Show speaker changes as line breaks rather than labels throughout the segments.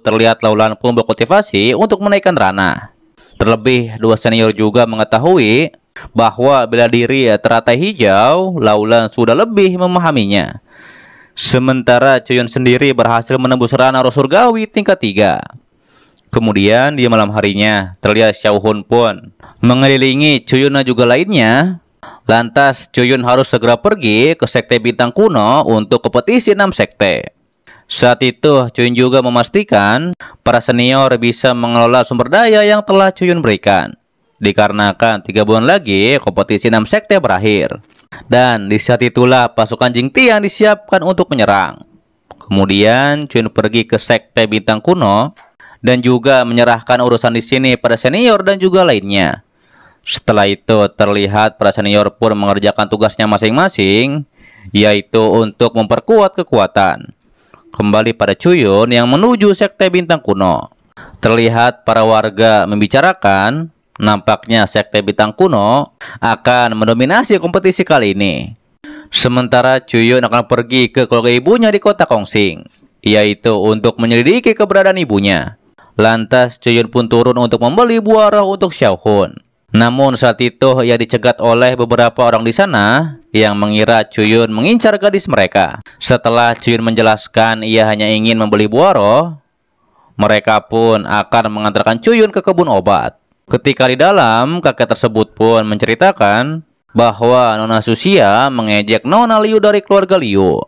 terlihat laulan pun berkultivasi untuk menaikkan Rana. Terlebih, dua senior juga mengetahui bahwa bila diri teratai hijau, Laulan sudah lebih memahaminya. Sementara Cuyun sendiri berhasil menembus Rana roh tingkat 3. Kemudian di malam harinya terlihat Xiaohun pun mengelilingi dan juga lainnya. Lantas Cuyun harus segera pergi ke sekte bintang kuno untuk kompetisi enam sekte. Saat itu, Cuyun juga memastikan para senior bisa mengelola sumber daya yang telah Cuyun berikan. Dikarenakan tiga bulan lagi kompetisi 6 sekte berakhir. Dan di saat itulah pasukan Jing Tian disiapkan untuk menyerang. Kemudian Cuyun pergi ke sekte bintang kuno dan juga menyerahkan urusan di sini pada senior dan juga lainnya. Setelah itu terlihat para senior pun mengerjakan tugasnya masing-masing, yaitu untuk memperkuat kekuatan kembali pada Cuyun yang menuju Sekte Bintang Kuno. Terlihat para warga membicarakan, nampaknya Sekte Bintang Kuno akan mendominasi kompetisi kali ini. Sementara Cuyun akan pergi ke keluarga ibunya di kota Kongsing, yaitu untuk menyelidiki keberadaan ibunya. Lantas Cuyun pun turun untuk membeli buah roh untuk Xiaohun. Namun saat itu ia dicegat oleh beberapa orang di sana yang mengira Cuyun mengincar gadis mereka. Setelah Cuyun menjelaskan ia hanya ingin membeli Buaro, mereka pun akan mengantarkan Cuyun ke kebun obat. Ketika di dalam, kakek tersebut pun menceritakan bahwa Nona Susia mengejek Nona Liu dari keluarga Liu.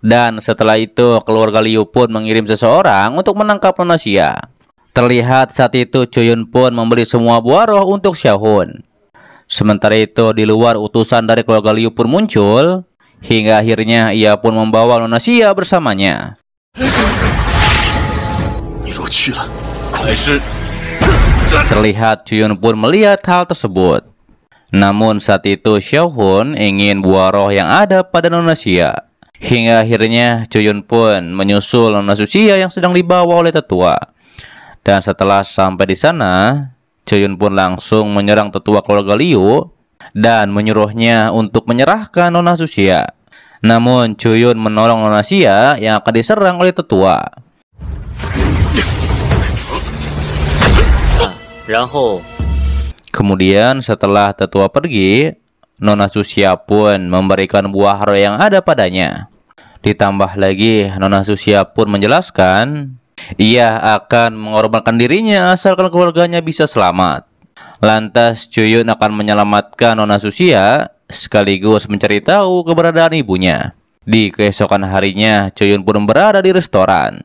Dan setelah itu, keluarga Liu pun mengirim seseorang untuk menangkap Nona Susia. Terlihat saat itu Chuyun pun membeli semua buah roh untuk Xiaohun. Sementara itu di luar utusan dari keluarga Liu pun muncul, hingga akhirnya ia pun membawa Nona Xia bersamanya. Terlihat Chuyun pun melihat hal tersebut. Namun saat itu Xiaohun ingin buah roh yang ada pada Nona Xia. Hingga akhirnya Chuyun pun menyusul Nona Xia yang sedang dibawa oleh tetua. Dan setelah sampai di sana, Choyun pun langsung menyerang tetua keluarga Liu dan menyuruhnya untuk menyerahkan Nona Susia. Namun Choyun menolong Nona Sia yang akan diserang oleh tetua. Kemudian setelah tetua pergi, Nona Susia pun memberikan buah roh yang ada padanya. Ditambah lagi, Nona Susia pun menjelaskan ia akan mengorbankan dirinya asalkan keluarganya bisa selamat. Lantas Chuyun akan menyelamatkan Nona Susia sekaligus mencari tahu keberadaan ibunya. Di keesokan harinya Chuyun pun berada di restoran.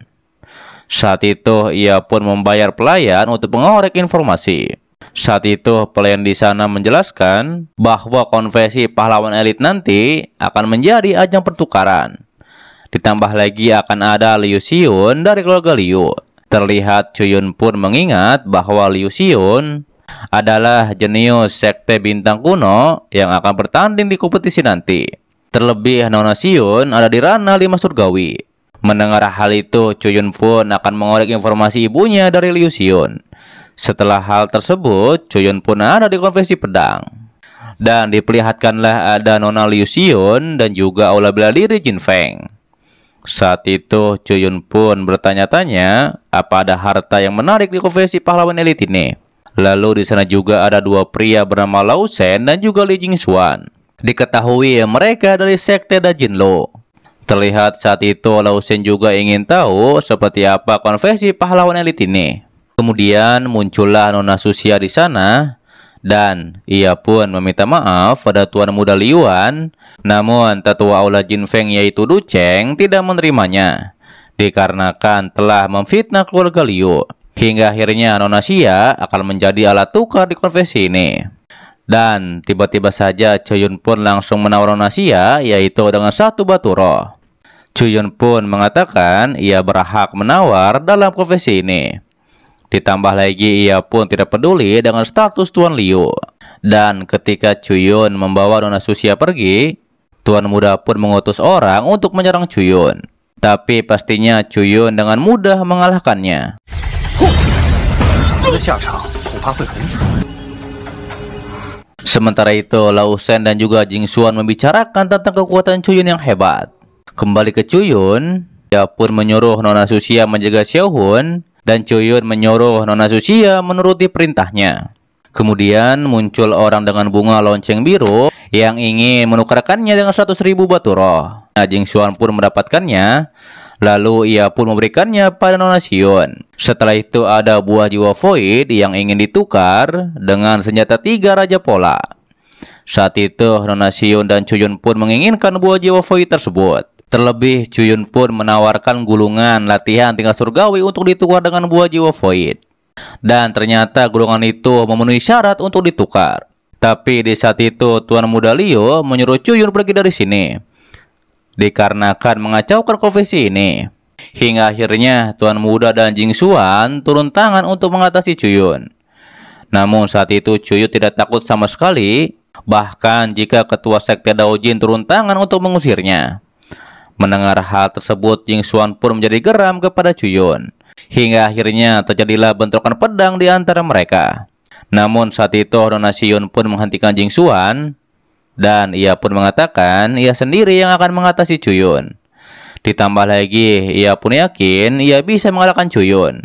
Saat itu ia pun membayar pelayan untuk mengorek informasi. Saat itu pelayan di sana menjelaskan bahwa konversi pahlawan elit nanti akan menjadi ajang pertukaran. Ditambah lagi akan ada Liu Xiun dari keluarga Liu. Terlihat Chuyun pun mengingat bahwa Liu Xiun adalah jenius sekte bintang kuno yang akan bertanding di kompetisi nanti. Terlebih Nona Xiun ada di ranah lima surgawi. Mendengar hal itu, Chuyun pun akan mengorek informasi ibunya dari Liu Xiun. Setelah hal tersebut, Chuyun pun ada di konfesi pedang dan diperlihatkanlah ada Nona Liu Xiun dan juga aula bela diri Jin Feng. Saat itu Cuyun pun bertanya-tanya apa ada harta yang menarik di konvensi pahlawan elit ini. Lalu di sana juga ada dua pria bernama Sen dan juga Li Jingxuan. Diketahui mereka dari sekte Lo. Terlihat saat itu Sen juga ingin tahu seperti apa konvensi pahlawan elit ini. Kemudian muncullah Nona Susia di sana dan ia pun meminta maaf pada Tuan Muda Liuan, Namun, tetua Aula Jin Feng yaitu Du Cheng tidak menerimanya, dikarenakan telah memfitnah keluarga Liu. Hingga akhirnya Nona Xia akan menjadi alat tukar di konfesi ini. Dan tiba-tiba saja Cuyun pun langsung menawar Nona Xia, yaitu dengan satu batu roh. Chuyun pun mengatakan ia berhak menawar dalam konfesi ini. Ditambah lagi ia pun tidak peduli dengan status Tuan Liu. Dan ketika Cuyun membawa Nona Susia pergi, Tuan Muda pun mengutus orang untuk menyerang Cuyun. Tapi pastinya Cuyun dengan mudah mengalahkannya. Sementara itu, Shen dan juga Jing Xuan membicarakan tentang kekuatan Cuyun yang hebat. Kembali ke Cuyun, ia pun menyuruh Nona Susia menjaga Xiao Hun dan Choyun menyuruh Nona Susia menuruti perintahnya. Kemudian muncul orang dengan bunga lonceng biru yang ingin menukarkannya dengan 100 ribu batu roh. Nah, Jing Xuan pun mendapatkannya. Lalu ia pun memberikannya pada Nona Xion. Setelah itu ada buah jiwa void yang ingin ditukar dengan senjata tiga Raja Pola. Saat itu Nona Xion dan Chuyun pun menginginkan buah jiwa void tersebut. Terlebih, Cuyun pun menawarkan gulungan latihan tingkat surgawi untuk ditukar dengan buah jiwa void. Dan ternyata gulungan itu memenuhi syarat untuk ditukar. Tapi di saat itu, Tuan Muda Leo menyuruh Cuyun pergi dari sini. Dikarenakan mengacaukan konfesi ini. Hingga akhirnya, Tuan Muda dan Jing Xuan turun tangan untuk mengatasi Cuyun. Namun saat itu Cuyun tidak takut sama sekali Bahkan jika ketua sekte Daojin turun tangan untuk mengusirnya. Mendengar hal tersebut, Jing Xuan pun menjadi geram kepada Cuyun. Hingga akhirnya terjadilah bentrokan pedang di antara mereka. Namun saat itu Yun pun menghentikan Jing Xuan dan ia pun mengatakan ia sendiri yang akan mengatasi Cuyun. Ditambah lagi, ia pun yakin ia bisa mengalahkan Cuyun.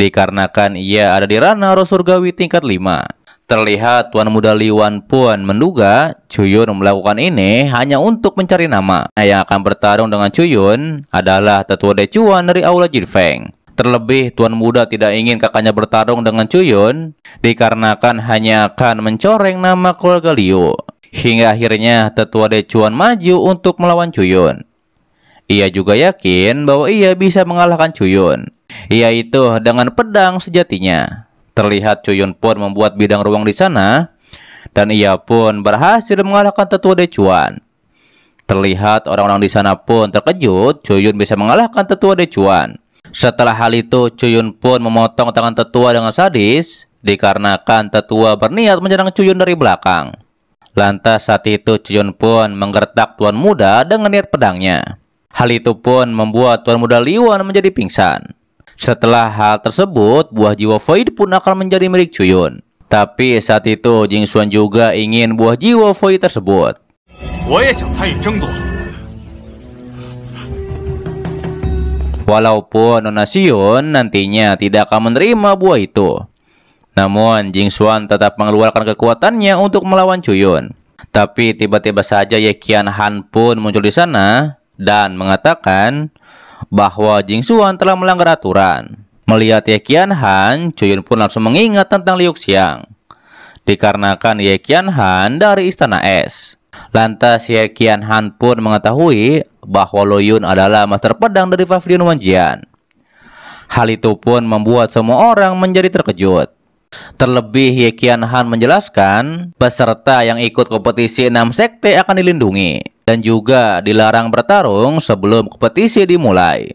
Dikarenakan ia ada di ranah roh surgawi tingkat 5. Terlihat Tuan Muda Liwan pun menduga Chuyun melakukan ini hanya untuk mencari nama. Nah, yang akan bertarung dengan Chuyun adalah tetua Decuan dari Aula Jirfeng. Terlebih Tuan Muda tidak ingin kakaknya bertarung dengan Chuyun dikarenakan hanya akan mencoreng nama keluarga Liu. Hingga akhirnya tetua Decuan maju untuk melawan Chuyun. Ia juga yakin bahwa ia bisa mengalahkan Chuyun, yaitu dengan pedang sejatinya. Terlihat Chuyun pun membuat bidang ruang di sana, dan ia pun berhasil mengalahkan tetua Decuan. Terlihat orang-orang di sana pun terkejut Chuyun bisa mengalahkan tetua Decuan. Setelah hal itu, Chuyun pun memotong tangan tetua dengan sadis, dikarenakan tetua berniat menyerang Chuyun dari belakang. Lantas saat itu Chuyun pun menggertak tuan muda dengan niat pedangnya. Hal itu pun membuat tuan muda Liwan menjadi pingsan. Setelah hal tersebut, buah jiwa Void pun akan menjadi milik Chuyun. Tapi saat itu Jing Xuan juga ingin buah jiwa Void tersebut. Walaupun Nona Xion nantinya tidak akan menerima buah itu. Namun Jing Xuan tetap mengeluarkan kekuatannya untuk melawan Chuyun. Tapi tiba-tiba saja Ye Qian Han pun muncul di sana dan mengatakan bahwa Jing Xuan telah melanggar aturan. Melihat Ye Qian Han, Chuyun pun langsung mengingat tentang Liu Xiang. Dikarenakan Ye Qian Han dari Istana Es. Lantas Ye Qian Han pun mengetahui bahwa Lo Yun adalah master pedang dari Pavilion Wanjian. Hal itu pun membuat semua orang menjadi terkejut. Terlebih Yekian Han menjelaskan, peserta yang ikut kompetisi 6 sekte akan dilindungi dan juga dilarang bertarung sebelum kompetisi dimulai.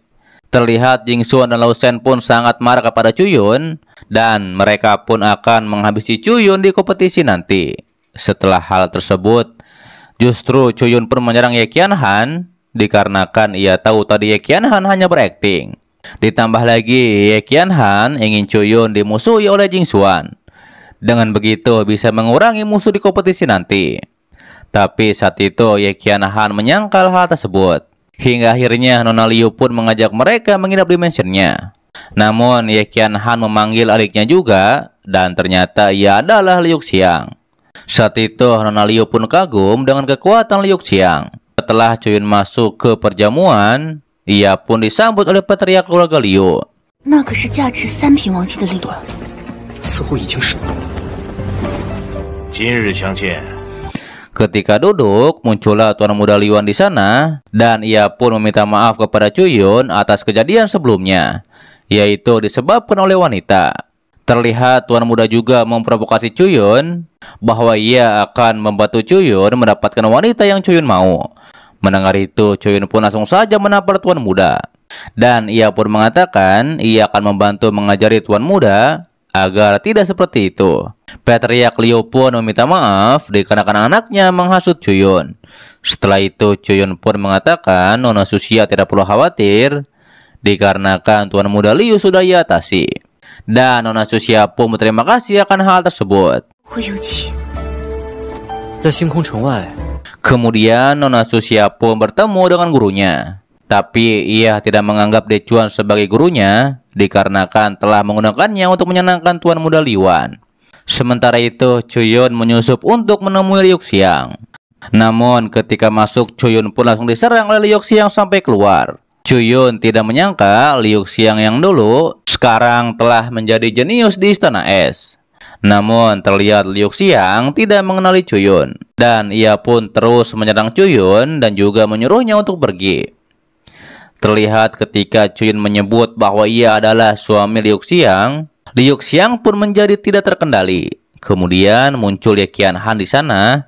Terlihat Jing Xuan dan Lao Shen pun sangat marah kepada Cuyun dan mereka pun akan menghabisi Cuyun di kompetisi nanti. Setelah hal tersebut, justru Cuyun pun menyerang Ye Kian Han dikarenakan ia tahu tadi Ye Kian Han hanya berakting. Ditambah lagi, Ye Qian Han ingin Chuyun dimusuhi oleh Jing Xuan. Dengan begitu bisa mengurangi musuh di kompetisi nanti. Tapi saat itu Ye Qianhan Han menyangkal hal tersebut. Hingga akhirnya Nona Liu pun mengajak mereka menginap di mansionnya. Namun Ye Qianhan Han memanggil adiknya juga dan ternyata ia adalah Liu Xiang. Saat itu Nona Liu pun kagum dengan kekuatan Liu Xiang. Setelah Chuyun masuk ke perjamuan, ia pun disambut oleh patriark keluarga Liu. Ketika duduk, muncullah tuan muda Liuan di sana, dan ia pun meminta maaf kepada Cuyun atas kejadian sebelumnya, yaitu disebabkan oleh wanita. Terlihat tuan muda juga memprovokasi Cuyun bahwa ia akan membantu Cuyun mendapatkan wanita yang Cuyun mau. Mendengar itu, Choyun pun langsung saja menampar tuan muda. Dan ia pun mengatakan ia akan membantu mengajari tuan muda agar tidak seperti itu. Patriak Leo pun meminta maaf dikarenakan anaknya menghasut Choyun. Setelah itu, Choyun pun mengatakan Nona Susia tidak perlu khawatir dikarenakan tuan muda Liu sudah ia atasi. Dan Nona Susia pun berterima kasih akan hal tersebut. 在星空城外 Kemudian Nona Susia pun bertemu dengan gurunya. Tapi ia tidak menganggap Decuan sebagai gurunya dikarenakan telah menggunakannya untuk menyenangkan Tuan Muda Liwan. Sementara itu, Cuyun menyusup untuk menemui Liuk Siang. Namun ketika masuk, Cuyun pun langsung diserang oleh Liuk Siang sampai keluar. Cuyun tidak menyangka Liuk Siang yang dulu sekarang telah menjadi jenius di Istana Es. Namun terlihat Liu Xiang tidak mengenali Cuyun dan ia pun terus menyerang Cuyun dan juga menyuruhnya untuk pergi. Terlihat ketika Cuyun menyebut bahwa ia adalah suami Liu Xiang, Liu Xiang pun menjadi tidak terkendali. Kemudian muncul Ye Qian Han di sana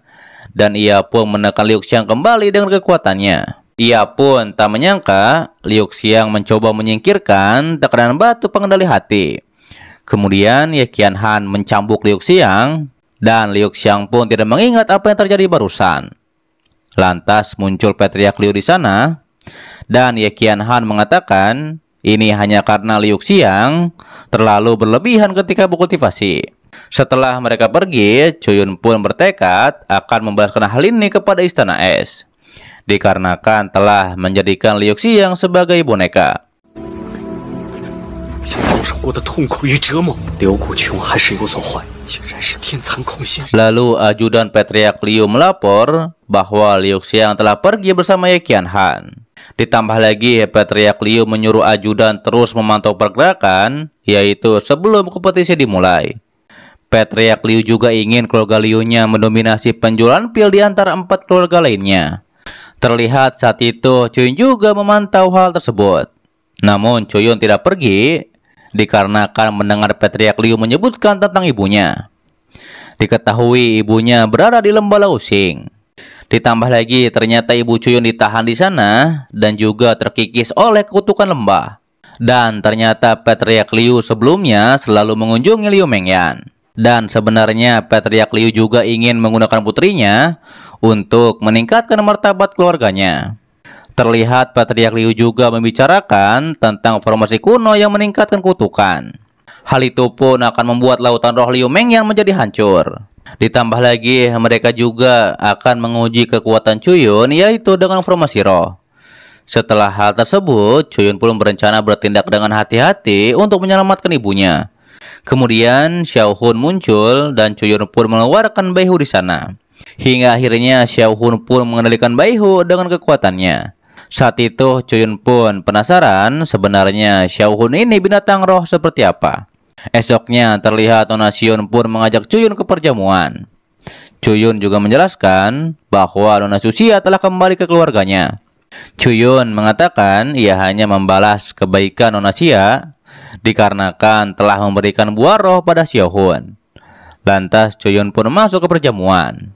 dan ia pun menekan Liu Xiang kembali dengan kekuatannya. Ia pun tak menyangka Liu Xiang mencoba menyingkirkan tekanan batu pengendali hati. Kemudian Ye ya, Qian Han mencambuk Liu Xiang dan Liu Xiang pun tidak mengingat apa yang terjadi barusan. Lantas muncul Patriark Liu di sana dan Ye ya, Qian Han mengatakan ini hanya karena Liu Xiang terlalu berlebihan ketika berkultivasi. Setelah mereka pergi, Chuyun pun bertekad akan membalaskan hal ini kepada Istana Es. Dikarenakan telah menjadikan Liu Xiang sebagai boneka. Lalu ajudan Patriark Liu melapor bahwa Liu Xiang telah pergi bersama Ye Qianhan. Ditambah lagi Patriark Liu menyuruh ajudan terus memantau pergerakan, yaitu sebelum kompetisi dimulai. Patriark Liu juga ingin keluarga Liu-nya mendominasi penjualan pil di antara empat keluarga lainnya. Terlihat saat itu Chun juga memantau hal tersebut. Namun Chuyun tidak pergi dikarenakan mendengar Patriak Liu menyebutkan tentang ibunya. Diketahui ibunya berada di Lembah Lausing. Ditambah lagi ternyata ibu Cuyun ditahan di sana dan juga terkikis oleh kutukan lembah. Dan ternyata Patriak Liu sebelumnya selalu mengunjungi Liu Mengyan. Dan sebenarnya Patriak Liu juga ingin menggunakan putrinya untuk meningkatkan martabat keluarganya. Terlihat Patriark Liu juga membicarakan tentang formasi kuno yang meningkatkan kutukan. Hal itu pun akan membuat lautan roh Liu Meng yang menjadi hancur. Ditambah lagi, mereka juga akan menguji kekuatan Cuyun yaitu dengan formasi roh. Setelah hal tersebut, Cuyun pun berencana bertindak dengan hati-hati untuk menyelamatkan ibunya. Kemudian Xiao Hun muncul dan Cuyun pun mengeluarkan Baihu di sana. Hingga akhirnya Xiao Hun pun mengendalikan Baihu dengan kekuatannya. Saat itu Chuyun pun penasaran sebenarnya Xiao Hun ini binatang roh seperti apa. Esoknya terlihat Nonasion pun mengajak Chuyun ke perjamuan. Chuyun juga menjelaskan bahwa Nona Susia telah kembali ke keluarganya. Chuyun mengatakan ia hanya membalas kebaikan Nona Xia dikarenakan telah memberikan buah roh pada Xiao Hun. Lantas Chuyun pun masuk ke perjamuan.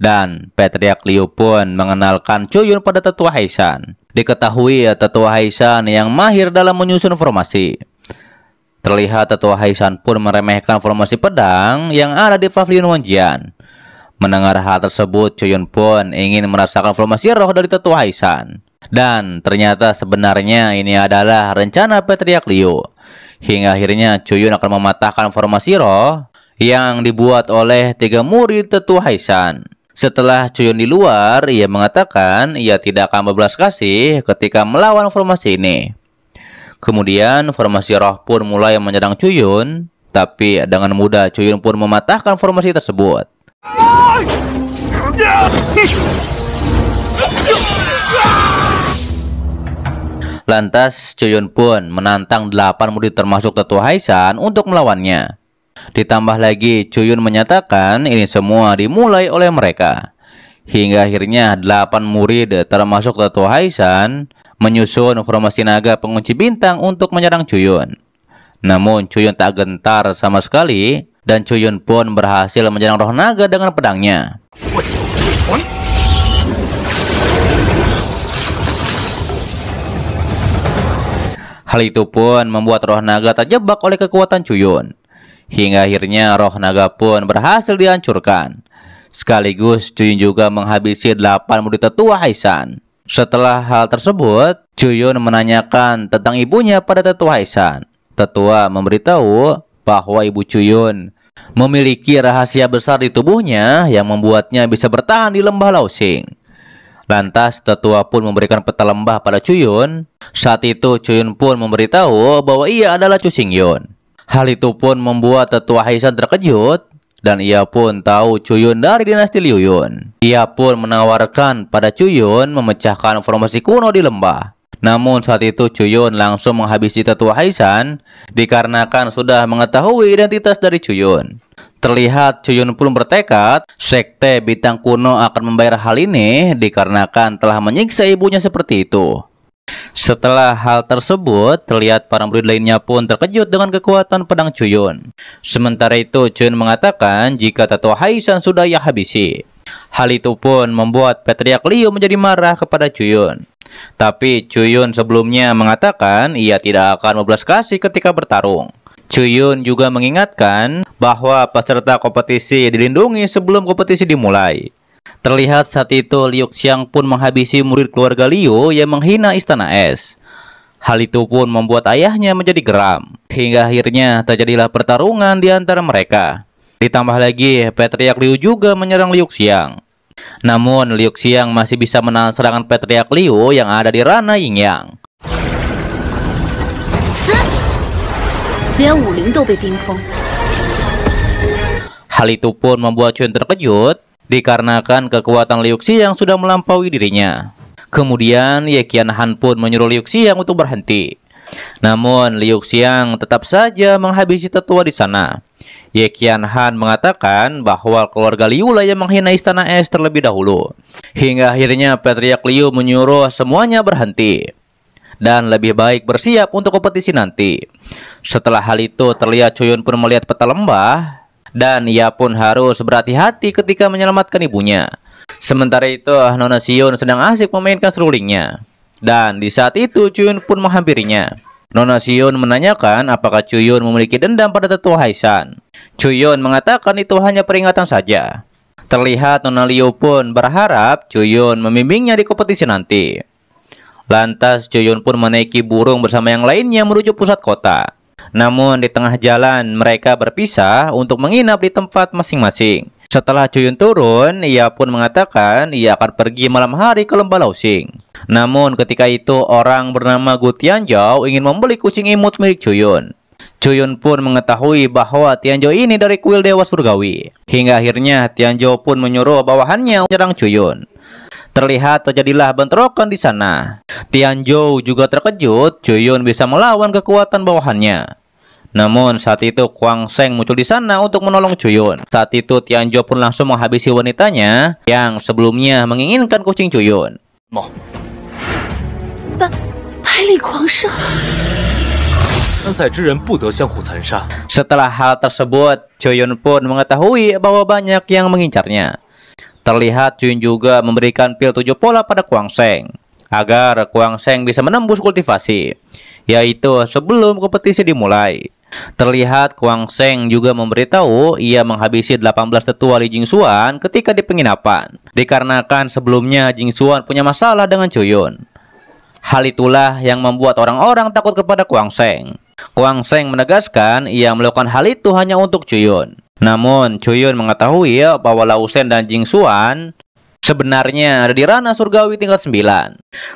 Dan Patriark Liu pun mengenalkan Chuyun pada tetua Haisan. Diketahui tetua Haisan yang mahir dalam menyusun formasi. Terlihat tetua Haisan pun meremehkan formasi pedang yang ada di pavilion Wanjian. Mendengar hal tersebut, Chuyun pun ingin merasakan formasi roh dari tetua Haisan. Dan ternyata sebenarnya ini adalah rencana Patriark Liu. Hingga akhirnya Chuyun akan mematahkan formasi roh yang dibuat oleh tiga murid tetua Haisan. Setelah Cuyun di luar, ia mengatakan ia tidak akan berbelas kasih ketika melawan formasi ini. Kemudian formasi roh pun mulai menyerang Cuyun, tapi dengan mudah Cuyun pun mematahkan formasi tersebut. Lantas Cuyun pun menantang delapan murid termasuk Tetua Haisan untuk melawannya. Ditambah lagi, Chuyun menyatakan ini semua dimulai oleh mereka. Hingga akhirnya delapan murid termasuk Tato Haisan menyusun formasi naga pengunci bintang untuk menyerang Chuyun. Namun Chuyun tak gentar sama sekali dan Chuyun pun berhasil menyerang roh naga dengan pedangnya. Hal itu pun membuat roh naga terjebak oleh kekuatan Chuyun hingga akhirnya roh naga pun berhasil dihancurkan. Sekaligus Chuyun juga menghabisi delapan murid tetua Haisan. Setelah hal tersebut, Chuyun menanyakan tentang ibunya pada tetua Haisan. Tetua memberitahu bahwa ibu Chuyun memiliki rahasia besar di tubuhnya yang membuatnya bisa bertahan di lembah Lausing. Lantas tetua pun memberikan peta lembah pada Chuyun. Saat itu Chuyun pun memberitahu bahwa ia adalah Cusing Yun. Hal itu pun membuat tetua Haisan terkejut dan ia pun tahu Cuyun dari dinasti Liu Liuyun. Ia pun menawarkan pada Cuyun memecahkan formasi kuno di lembah. Namun saat itu Cuyun langsung menghabisi tetua Haisan dikarenakan sudah mengetahui identitas dari Cuyun. Terlihat Cuyun pun bertekad sekte bintang kuno akan membayar hal ini dikarenakan telah menyiksa ibunya seperti itu. Setelah hal tersebut, terlihat para murid lainnya pun terkejut dengan kekuatan pedang Cuyun. Sementara itu, Cuyun mengatakan jika tato Haisan sudah ia habisi. Hal itu pun membuat Patriark Liu menjadi marah kepada Cuyun. Tapi Cuyun sebelumnya mengatakan ia tidak akan membelas kasih ketika bertarung. Cuyun juga mengingatkan bahwa peserta kompetisi dilindungi sebelum kompetisi dimulai. Terlihat saat itu Liu Xiang pun menghabisi murid keluarga Liu yang menghina istana es. Hal itu pun membuat ayahnya menjadi geram, hingga akhirnya terjadilah pertarungan di antara mereka. Ditambah lagi, Patriark Liu juga menyerang Liu Xiang. Namun, Liu Xiang masih bisa menahan serangan Patriark Liu yang ada di Rana Yingyang. Hal itu pun membuat Chun terkejut dikarenakan kekuatan Liu Xi yang sudah melampaui dirinya. Kemudian Ye Qianhan pun menyuruh Liu yang untuk berhenti. Namun Liu Xiang tetap saja menghabisi tetua di sana. Ye Qianhan mengatakan bahwa keluarga Liu lah yang menghina istana es terlebih dahulu. Hingga akhirnya Patriark Liu menyuruh semuanya berhenti dan lebih baik bersiap untuk kompetisi nanti. Setelah hal itu terlihat Chuyun pun melihat peta lembah dan ia pun harus berhati-hati ketika menyelamatkan ibunya. Sementara itu, Nona Sion sedang asik memainkan serulingnya. Dan di saat itu, Chuyun pun menghampirinya. Nona Sion menanyakan apakah Chuyun memiliki dendam pada tetua Haisan. Chuyun mengatakan itu hanya peringatan saja. Terlihat Nona Liu pun berharap Chuyun membimbingnya di kompetisi nanti. Lantas Chuyun pun menaiki burung bersama yang lainnya menuju pusat kota. Namun di tengah jalan mereka berpisah untuk menginap di tempat masing-masing. Setelah Cuyun turun, ia pun mengatakan ia akan pergi malam hari ke Lembah Lausing. Namun ketika itu orang bernama Gu Tianzhou ingin membeli kucing imut milik Cuyun. Cuyun pun mengetahui bahwa Tianzhou ini dari kuil Dewa Surgawi. Hingga akhirnya Tianzhou pun menyuruh bawahannya menyerang Cuyun. Terlihat terjadilah bentrokan di sana. Tianzhou juga terkejut Cuyun bisa melawan kekuatan bawahannya. Namun saat itu Kuang Seng muncul di sana untuk menolong Cuyun. Saat itu Tianjo pun langsung menghabisi wanitanya yang sebelumnya menginginkan kucing Cuyun. Setelah hal tersebut, Cuyun pun mengetahui bahwa banyak yang mengincarnya. Terlihat Cuyun juga memberikan pil tujuh pola pada Kuang Seng agar Kuang Seng bisa menembus kultivasi, yaitu sebelum kompetisi dimulai. Terlihat Kuang Seng juga memberitahu ia menghabisi 18 tetua Li Xuan ketika di penginapan. Dikarenakan sebelumnya Jing Xuan punya masalah dengan Cuyun. Hal itulah yang membuat orang-orang takut kepada Kuang Seng. Kuang Seng menegaskan ia melakukan hal itu hanya untuk Cuyun. Namun, Cuyun mengetahui ya bahwa Lausen dan Jing Xuan sebenarnya ada di ranah surgawi tingkat 9.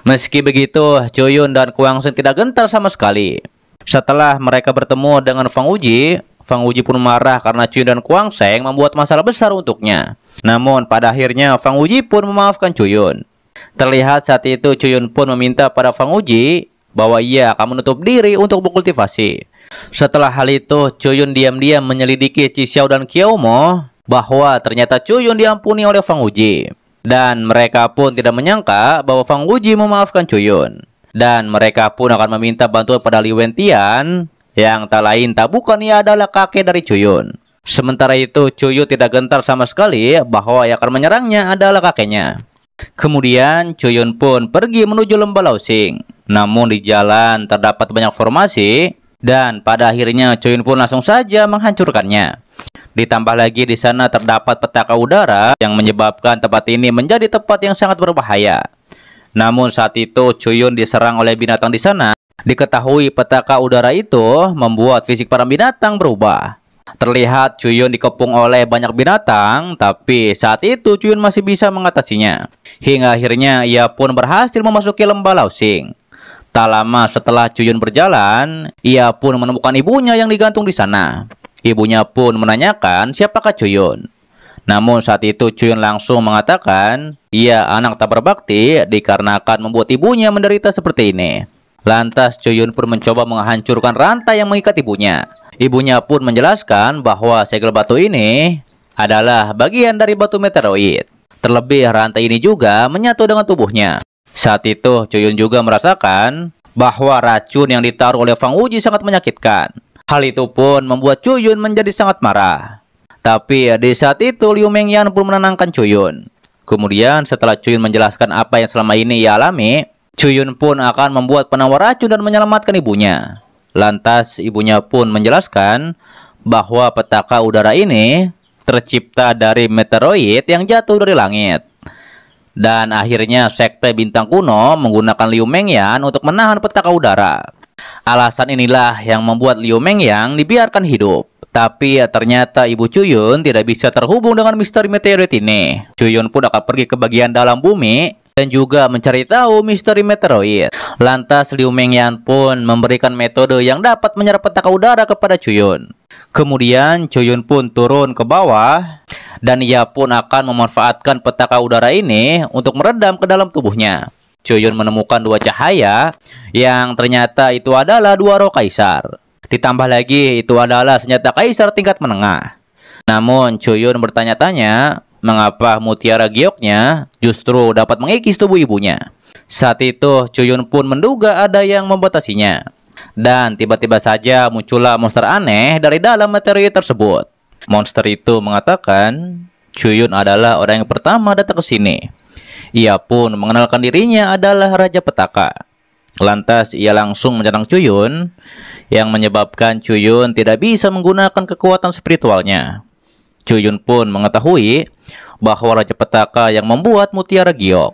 Meski begitu, Cuyun dan Kuang Seng tidak gentar sama sekali. Setelah mereka bertemu dengan Fang Uji, Fang Uji pun marah karena Cuyun dan Kuang Seng membuat masalah besar untuknya. Namun pada akhirnya Fang Uji pun memaafkan Cuyun. Terlihat saat itu Cuyun pun meminta pada Fang Uji bahwa ia akan menutup diri untuk berkultivasi. Setelah hal itu, Cuyun diam-diam menyelidiki Xiao dan Kiaomo bahwa ternyata Cuyun diampuni oleh Fang Uji. Dan mereka pun tidak menyangka bahwa Fang Uji memaafkan Cuyun. Dan mereka pun akan meminta bantuan pada Li Wentian yang tak lain tak bukan ia adalah kakek dari Cuyun. Sementara itu Cuyu tidak gentar sama sekali bahwa yang akan menyerangnya adalah kakeknya. Kemudian Cuyun pun pergi menuju lembah Lausing. Namun di jalan terdapat banyak formasi dan pada akhirnya Cuyun pun langsung saja menghancurkannya. Ditambah lagi di sana terdapat petaka udara yang menyebabkan tempat ini menjadi tempat yang sangat berbahaya. Namun saat itu Chuyun diserang oleh binatang di sana. Diketahui petaka udara itu membuat fisik para binatang berubah. Terlihat Chuyun dikepung oleh banyak binatang, tapi saat itu Chuyun masih bisa mengatasinya. Hingga akhirnya ia pun berhasil memasuki lembah Lausing. Tak lama setelah Chuyun berjalan, ia pun menemukan ibunya yang digantung di sana. Ibunya pun menanyakan siapakah Chuyun. Namun saat itu Cuyun langsung mengatakan, ia anak tak berbakti dikarenakan membuat ibunya menderita seperti ini. Lantas Cuyun pun mencoba menghancurkan rantai yang mengikat ibunya. Ibunya pun menjelaskan bahwa segel batu ini adalah bagian dari batu meteoroid. Terlebih rantai ini juga menyatu dengan tubuhnya. Saat itu Cuyun juga merasakan bahwa racun yang ditaruh oleh Fang Uji sangat menyakitkan. Hal itu pun membuat Cuyun menjadi sangat marah. Tapi ya di saat itu Liu Mengyan pun menenangkan Chuyun. Kemudian setelah Chuyun menjelaskan apa yang selama ini ia alami, Chuyun pun akan membuat penawar racun dan menyelamatkan ibunya. Lantas ibunya pun menjelaskan bahwa petaka udara ini tercipta dari meteoroid yang jatuh dari langit. Dan akhirnya sekte bintang kuno menggunakan Liu Mengyan untuk menahan petaka udara. Alasan inilah yang membuat Liu Mengyang dibiarkan hidup. Tapi ya ternyata Ibu Cuyun tidak bisa terhubung dengan misteri meteorit ini. Cuyun pun akan pergi ke bagian dalam bumi dan juga mencari tahu misteri meteorit. Lantas Liu Mengyan pun memberikan metode yang dapat menyerap petaka udara kepada Cuyun. Kemudian Cuyun pun turun ke bawah dan ia pun akan memanfaatkan petaka udara ini untuk meredam ke dalam tubuhnya. Cuyun menemukan dua cahaya yang ternyata itu adalah dua roh kaisar. Ditambah lagi itu adalah senjata kaisar tingkat menengah. Namun Chuyun bertanya-tanya mengapa mutiara gioknya justru dapat mengikis tubuh ibunya. Saat itu Chuyun pun menduga ada yang membatasinya. Dan tiba-tiba saja muncullah monster aneh dari dalam materi tersebut. Monster itu mengatakan, Chuyun adalah orang yang pertama datang ke sini. Ia pun mengenalkan dirinya adalah Raja Petaka. Lantas ia langsung menyerang Cuyun yang menyebabkan Cuyun tidak bisa menggunakan kekuatan spiritualnya. Cuyun pun mengetahui bahwa Raja Petaka yang membuat Mutiara Giok.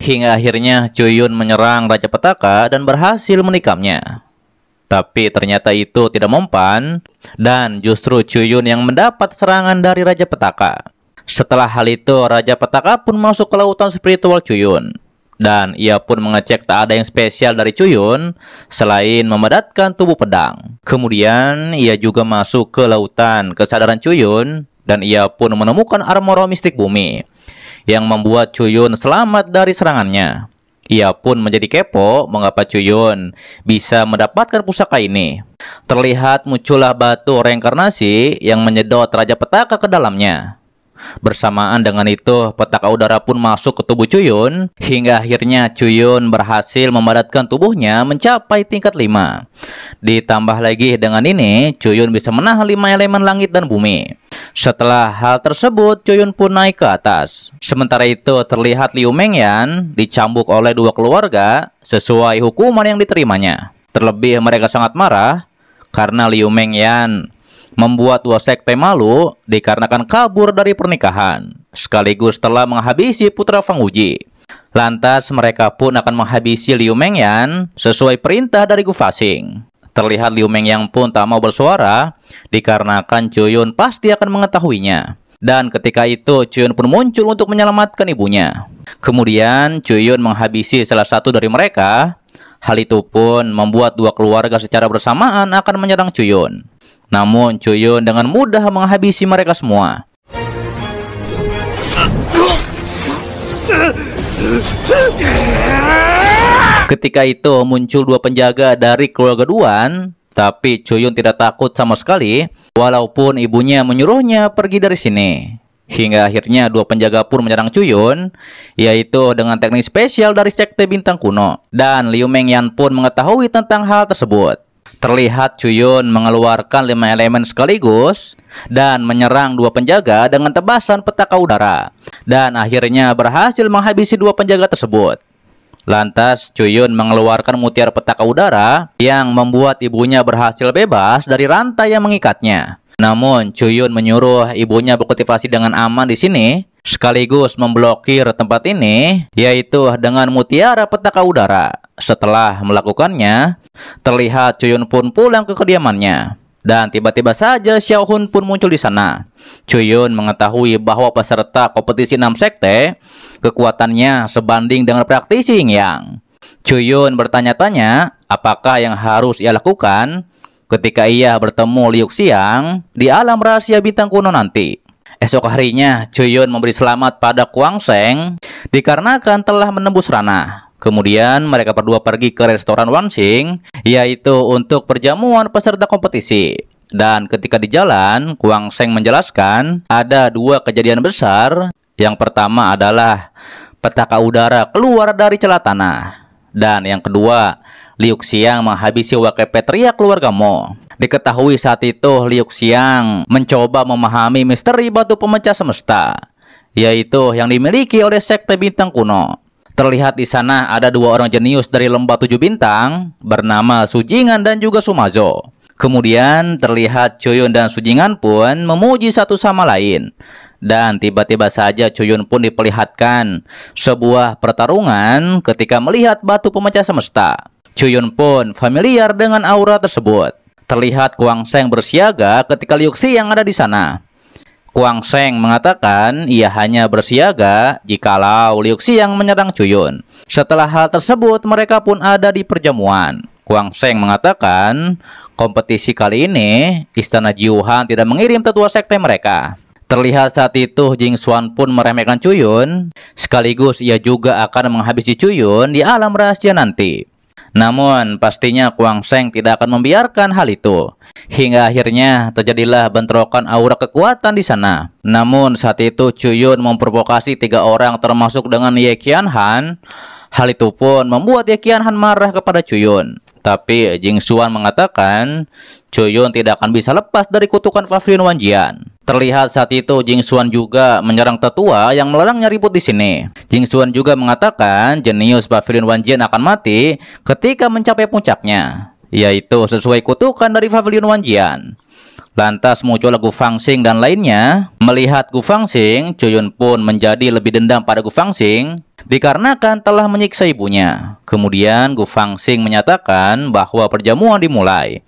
Hingga akhirnya Cuyun menyerang Raja Petaka dan berhasil menikamnya. Tapi ternyata itu tidak mempan dan justru Cuyun yang mendapat serangan dari Raja Petaka. Setelah hal itu, Raja Petaka pun masuk ke lautan spiritual Cuyun. Dan ia pun mengecek tak ada yang spesial dari Cuyun selain memadatkan tubuh pedang. Kemudian ia juga masuk ke lautan kesadaran Cuyun dan ia pun menemukan armor mistik bumi yang membuat Cuyun selamat dari serangannya. Ia pun menjadi kepo mengapa Cuyun bisa mendapatkan pusaka ini. Terlihat muncullah batu reinkarnasi yang menyedot Raja Petaka ke dalamnya. Bersamaan dengan itu, petaka udara pun masuk ke tubuh Cuyun, hingga akhirnya Cuyun berhasil memadatkan tubuhnya mencapai tingkat 5. Ditambah lagi dengan ini, Cuyun bisa menahan 5 elemen langit dan bumi. Setelah hal tersebut, Cuyun pun naik ke atas. Sementara itu, terlihat Liu Mengyan dicambuk oleh dua keluarga sesuai hukuman yang diterimanya. Terlebih mereka sangat marah karena Liu Mengyan membuat dua sekte malu dikarenakan kabur dari pernikahan, sekaligus telah menghabisi putra Fang Wuji. Lantas mereka pun akan menghabisi Liu Mengyan sesuai perintah dari Gu Fasing. Terlihat Liu Mengyan pun tak mau bersuara dikarenakan Chuyun pasti akan mengetahuinya. Dan ketika itu Chuyun pun muncul untuk menyelamatkan ibunya. Kemudian Chuyun menghabisi salah satu dari mereka. Hal itu pun membuat dua keluarga secara bersamaan akan menyerang Chuyun. Namun Chuyun dengan mudah menghabisi mereka semua. Ketika itu muncul dua penjaga dari keluarga Duan, tapi Chuyun tidak takut sama sekali walaupun ibunya menyuruhnya pergi dari sini. Hingga akhirnya dua penjaga pun menyerang Chuyun, yaitu dengan teknik spesial dari Sekte Bintang Kuno. Dan Liu Mengyan pun mengetahui tentang hal tersebut. Terlihat Chuyun mengeluarkan lima elemen sekaligus dan menyerang dua penjaga dengan tebasan petaka udara dan akhirnya berhasil menghabisi dua penjaga tersebut. Lantas Chuyun mengeluarkan mutiara petaka udara yang membuat ibunya berhasil bebas dari rantai yang mengikatnya. Namun Chuyun menyuruh ibunya berkultivasi dengan aman di sini sekaligus memblokir tempat ini, yaitu dengan mutiara petaka udara. Setelah melakukannya, terlihat Cuyun pun pulang ke kediamannya. Dan tiba-tiba saja Xiao Hun pun muncul di sana. Cuyun mengetahui bahwa peserta kompetisi 6 sekte kekuatannya sebanding dengan praktisi yang. Cuyun bertanya-tanya apakah yang harus ia lakukan ketika ia bertemu Liu Xiang di alam rahasia bintang kuno nanti. Esok harinya, Joyon memberi selamat pada Kuang Seng dikarenakan telah menembus Rana. Kemudian mereka berdua pergi ke restoran Wanxing, yaitu untuk perjamuan peserta kompetisi. Dan ketika di jalan, Kuang Seng menjelaskan ada dua kejadian besar. Yang pertama adalah petaka udara keluar dari celah tanah. Dan yang kedua, Liu Xiang menghabisi wakil Petria keluarga Mo. Diketahui saat itu Liu Xiang mencoba memahami misteri batu pemecah semesta, yaitu yang dimiliki oleh sekte bintang kuno. Terlihat di sana ada dua orang jenius dari lembah tujuh bintang bernama Sujingan dan juga Sumazo. Kemudian terlihat Cuyun dan Sujingan pun memuji satu sama lain. Dan tiba-tiba saja Cuyun pun diperlihatkan sebuah pertarungan ketika melihat batu pemecah semesta. Cuyun pun familiar dengan aura tersebut. Terlihat Kuang Seng bersiaga ketika Liu Xi yang ada di sana. Kuang Seng mengatakan ia hanya bersiaga jikalau Liu Xi yang menyerang Cuyun. Setelah hal tersebut, mereka pun ada di perjamuan. Kuang Seng mengatakan, kompetisi kali ini, Istana Jiuhan tidak mengirim tetua sekte mereka. Terlihat saat itu Jing Xuan pun meremehkan Cuyun, sekaligus ia juga akan menghabisi Cuyun di alam rahasia nanti. Namun, pastinya Kuang Seng tidak akan membiarkan hal itu. Hingga akhirnya terjadilah bentrokan aura kekuatan di sana. Namun, saat itu Chuyun memprovokasi tiga orang termasuk dengan Ye Qian Han. Hal itu pun membuat Ye Qian Han marah kepada Chuyun. Tapi Jing Xuan mengatakan, Chuyun tidak akan bisa lepas dari kutukan Pavilion Wanjian. Terlihat saat itu Jing Xuan juga menyerang tetua yang melarang ribut di sini. Jing Xuan juga mengatakan jenius Pavilion Wanjian akan mati ketika mencapai puncaknya, yaitu sesuai kutukan dari Pavilion Wanjian. Lantas muncul Gu Xing dan lainnya. Melihat Gu Xing, Choyun pun menjadi lebih dendam pada Gu Xing dikarenakan telah menyiksa ibunya. Kemudian Gu Xing menyatakan bahwa perjamuan dimulai.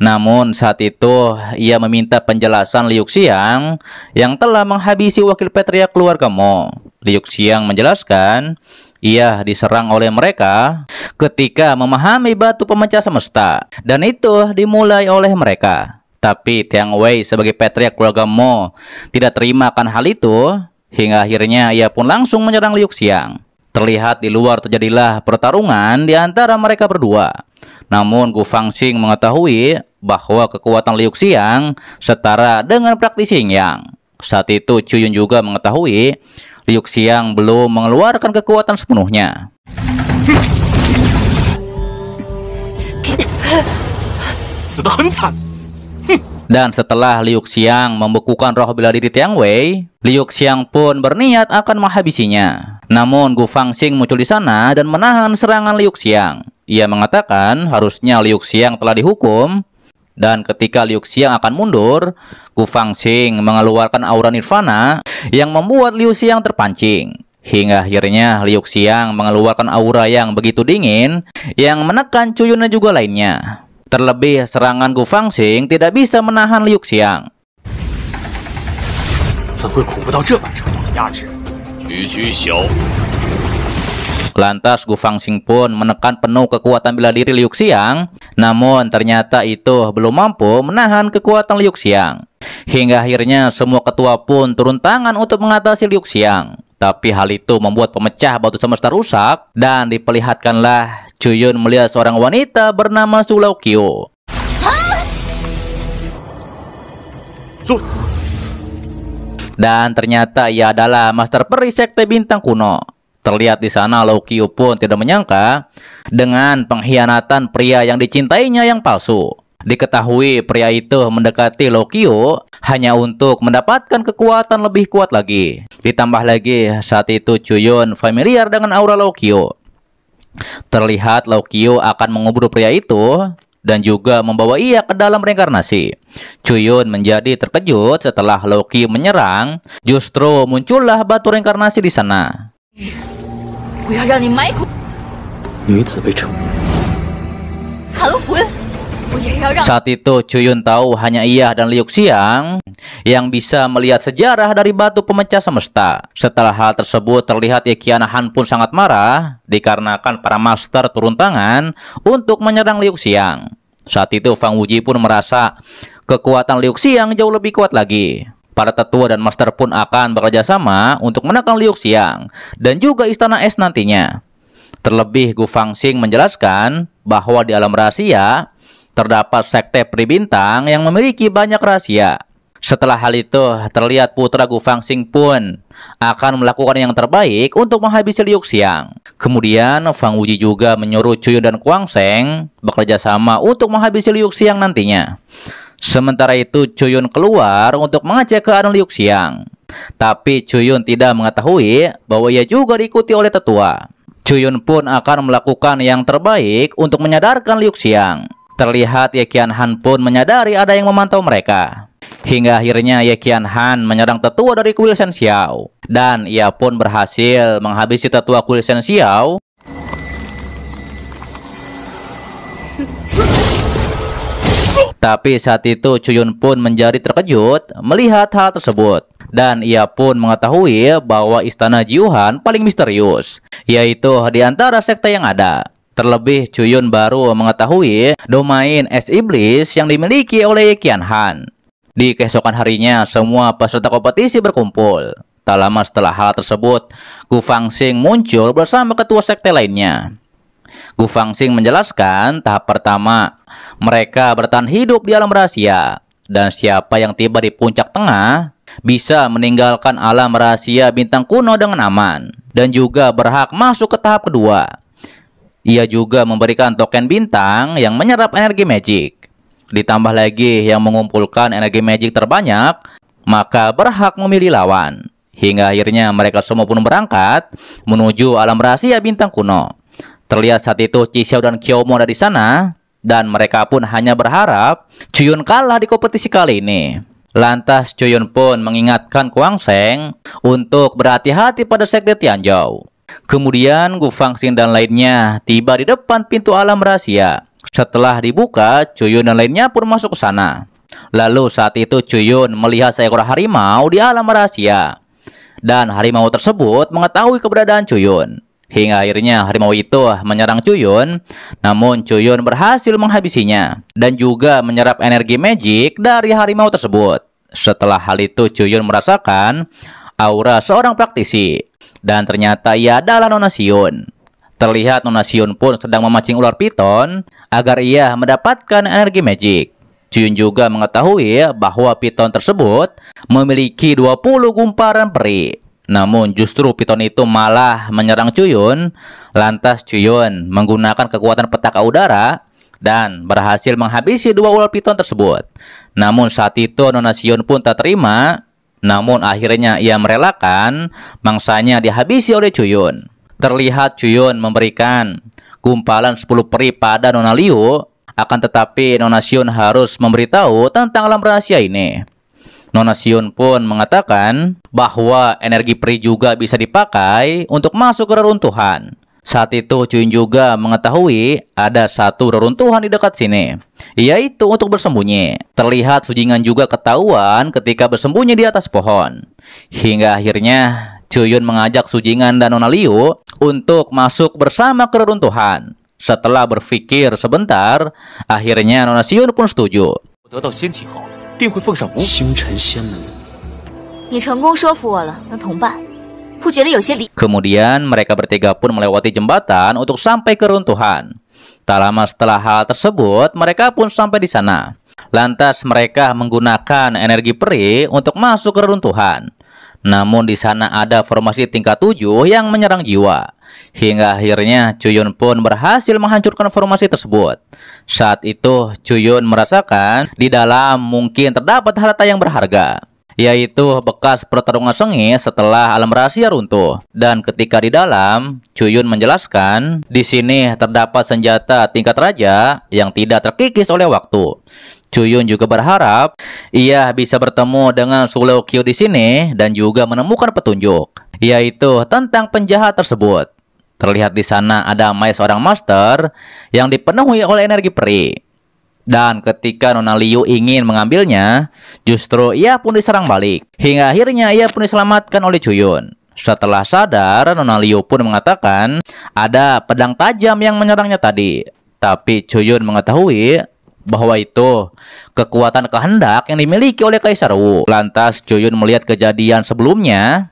Namun saat itu ia meminta penjelasan Liu Xiang yang telah menghabisi wakil Petria keluarga Mo. Liu Xiang menjelaskan ia diserang oleh mereka ketika memahami batu pemecah semesta dan itu dimulai oleh mereka. Tapi Tiang Wei sebagai Petria keluarga Mo tidak terima akan hal itu hingga akhirnya ia pun langsung menyerang Liu Xiang. Terlihat di luar terjadilah pertarungan di antara mereka berdua. Namun Gu Fangxing mengetahui bahwa kekuatan Liu Xiang setara dengan praktisi yang saat itu Yun juga mengetahui Liu Xiang belum mengeluarkan kekuatan sepenuhnya. Hm. Dan setelah Liu Xiang membekukan roh bela diri Tiang Wei, Liu Xiang pun berniat akan menghabisinya. Namun Gu Fangxing muncul di sana dan menahan serangan Liu Xiang. Ia mengatakan harusnya Liu Xiang telah dihukum dan ketika Liu Xiang akan mundur, Gu Fangxing mengeluarkan aura nirvana yang membuat Liu Xiang terpancing. Hingga akhirnya Liu Xiang mengeluarkan aura yang begitu dingin yang menekan Cuyun dan juga lainnya. Terlebih serangan Gu Fangxing tidak bisa menahan Liu Xiang. Lantas Gu Xing pun menekan penuh kekuatan bela diri Liu Xiang, namun ternyata itu belum mampu menahan kekuatan Liu Xiang. Hingga akhirnya semua ketua pun turun tangan untuk mengatasi Liu Xiang. Tapi hal itu membuat pemecah batu semesta rusak dan diperlihatkanlah Cuyun melihat seorang wanita bernama Sulau Kyo. Dan ternyata ia adalah master peri sekte bintang kuno. Terlihat di sana Loukio pun tidak menyangka dengan pengkhianatan pria yang dicintainya yang palsu. Diketahui pria itu mendekati Lokio hanya untuk mendapatkan kekuatan lebih kuat lagi. Ditambah lagi saat itu Chuyun familiar dengan aura Lokio. Terlihat Lokio akan mengubur pria itu dan juga membawa ia ke dalam reinkarnasi. Chuyun menjadi terkejut setelah Loki menyerang, justru muncullah batu reinkarnasi di sana. Kan? Saat itu Cuyun tahu hanya ia dan Liu Xiang yang bisa melihat sejarah dari batu pemecah semesta. Setelah hal tersebut terlihat Ye Qianahan pun sangat marah dikarenakan para master turun tangan untuk menyerang Liu Xiang. Saat itu Fang Wuji pun merasa kekuatan Liu Xiang jauh lebih kuat lagi. Para tetua dan master pun akan bekerja sama untuk menekan Liu Xiang dan juga istana es nantinya. Terlebih Gu Fangxing menjelaskan bahwa di alam rahasia terdapat sekte pribintang yang memiliki banyak rahasia. Setelah hal itu, terlihat putra Gu Fangxing pun akan melakukan yang terbaik untuk menghabisi Liu Xiang. Kemudian, Fang Wuji juga menyuruh Cuyu dan Kuang Seng bekerja sama untuk menghabisi Liu Xiang nantinya. Sementara itu, Chuyun keluar untuk mengecek ke Arun Liuk Siang. Tapi Chuyun tidak mengetahui bahwa ia juga diikuti oleh tetua. Chuyun pun akan melakukan yang terbaik untuk menyadarkan Liuk Siang. Terlihat Ye Qian Han pun menyadari ada yang memantau mereka. Hingga akhirnya Ye Qian Han menyerang tetua dari kuil Shen Xiao. Dan ia pun berhasil menghabisi tetua kuil Shen Xiao Tapi saat itu Chuyun pun menjadi terkejut melihat hal tersebut. Dan ia pun mengetahui bahwa istana Jiuhan paling misterius, yaitu di antara sekte yang ada. Terlebih Chuyun baru mengetahui domain es iblis yang dimiliki oleh Kian Han. Di keesokan harinya, semua peserta kompetisi berkumpul. Tak lama setelah hal tersebut, Gu Fang Xing muncul bersama ketua sekte lainnya. Gu Fangsing menjelaskan tahap pertama, mereka bertahan hidup di alam rahasia dan siapa yang tiba di puncak tengah bisa meninggalkan alam rahasia bintang kuno dengan aman dan juga berhak masuk ke tahap kedua. Ia juga memberikan token bintang yang menyerap energi magic. Ditambah lagi yang mengumpulkan energi magic terbanyak, maka berhak memilih lawan. Hingga akhirnya mereka semua pun berangkat menuju alam rahasia bintang kuno. Terlihat saat itu Xiao dan Kyomo ada di sana dan mereka pun hanya berharap Chuyun kalah di kompetisi kali ini. Lantas Chuyun pun mengingatkan Kuang Seng untuk berhati-hati pada sekte Tianjau. Kemudian Gu Fangxin dan lainnya tiba di depan pintu alam rahasia. Setelah dibuka, Chuyun dan lainnya pun masuk ke sana. Lalu saat itu Chuyun melihat seekor harimau di alam rahasia. Dan harimau tersebut mengetahui keberadaan Chuyun. Hingga akhirnya harimau itu menyerang Cuyun, namun Cuyun berhasil menghabisinya dan juga menyerap energi magic dari harimau tersebut. Setelah hal itu Cuyun merasakan aura seorang praktisi dan ternyata ia adalah Nona Sion. Terlihat Nona Sion pun sedang memancing ular piton agar ia mendapatkan energi magic. Chuyun juga mengetahui bahwa piton tersebut memiliki 20 gumparan peri. Namun justru Piton itu malah menyerang Cuyun, lantas Cuyun menggunakan kekuatan petaka udara dan berhasil menghabisi dua ular piton tersebut. Namun saat itu Nonasion pun tak terima, namun akhirnya ia merelakan mangsanya dihabisi oleh Cuyun. Terlihat Cuyun memberikan gumpalan 10 peri pada Nona Liu, akan tetapi Nonasion harus memberitahu tentang alam rahasia ini. Nona Sion pun mengatakan bahwa energi peri juga bisa dipakai untuk masuk ke reruntuhan. Saat itu Cuyun juga mengetahui ada satu reruntuhan di dekat sini, yaitu untuk bersembunyi. Terlihat Sujingan juga ketahuan ketika bersembunyi di atas pohon. Hingga akhirnya Cuyun mengajak Sujingan dan Nona Liu untuk masuk bersama ke reruntuhan. Setelah berpikir sebentar, akhirnya Nona Sion pun setuju. Kemudian mereka bertiga pun melewati jembatan untuk sampai ke runtuhan. Tak lama setelah hal tersebut, mereka pun sampai di sana. Lantas mereka menggunakan energi peri untuk masuk ke runtuhan. Namun di sana ada formasi tingkat 7 yang menyerang jiwa. Hingga akhirnya Cuyun pun berhasil menghancurkan formasi tersebut. Saat itu Cuyun merasakan di dalam mungkin terdapat harta yang berharga yaitu bekas pertarungan sengit setelah alam rahasia runtuh. Dan ketika di dalam, Cuyun menjelaskan, di sini terdapat senjata tingkat raja yang tidak terkikis oleh waktu. Chuyun juga berharap ia bisa bertemu dengan Sulokyo di sini dan juga menemukan petunjuk, yaitu tentang penjahat tersebut. Terlihat di sana ada mayat seorang master yang dipenuhi oleh energi peri. Dan ketika Nona Liu ingin mengambilnya, justru ia pun diserang balik. Hingga akhirnya ia pun diselamatkan oleh Chuyun. Setelah sadar, Nona Liu pun mengatakan ada pedang tajam yang menyerangnya tadi. Tapi Chuyun mengetahui bahwa itu kekuatan kehendak yang dimiliki oleh Kaisar Wu. Lantas Joyun melihat kejadian sebelumnya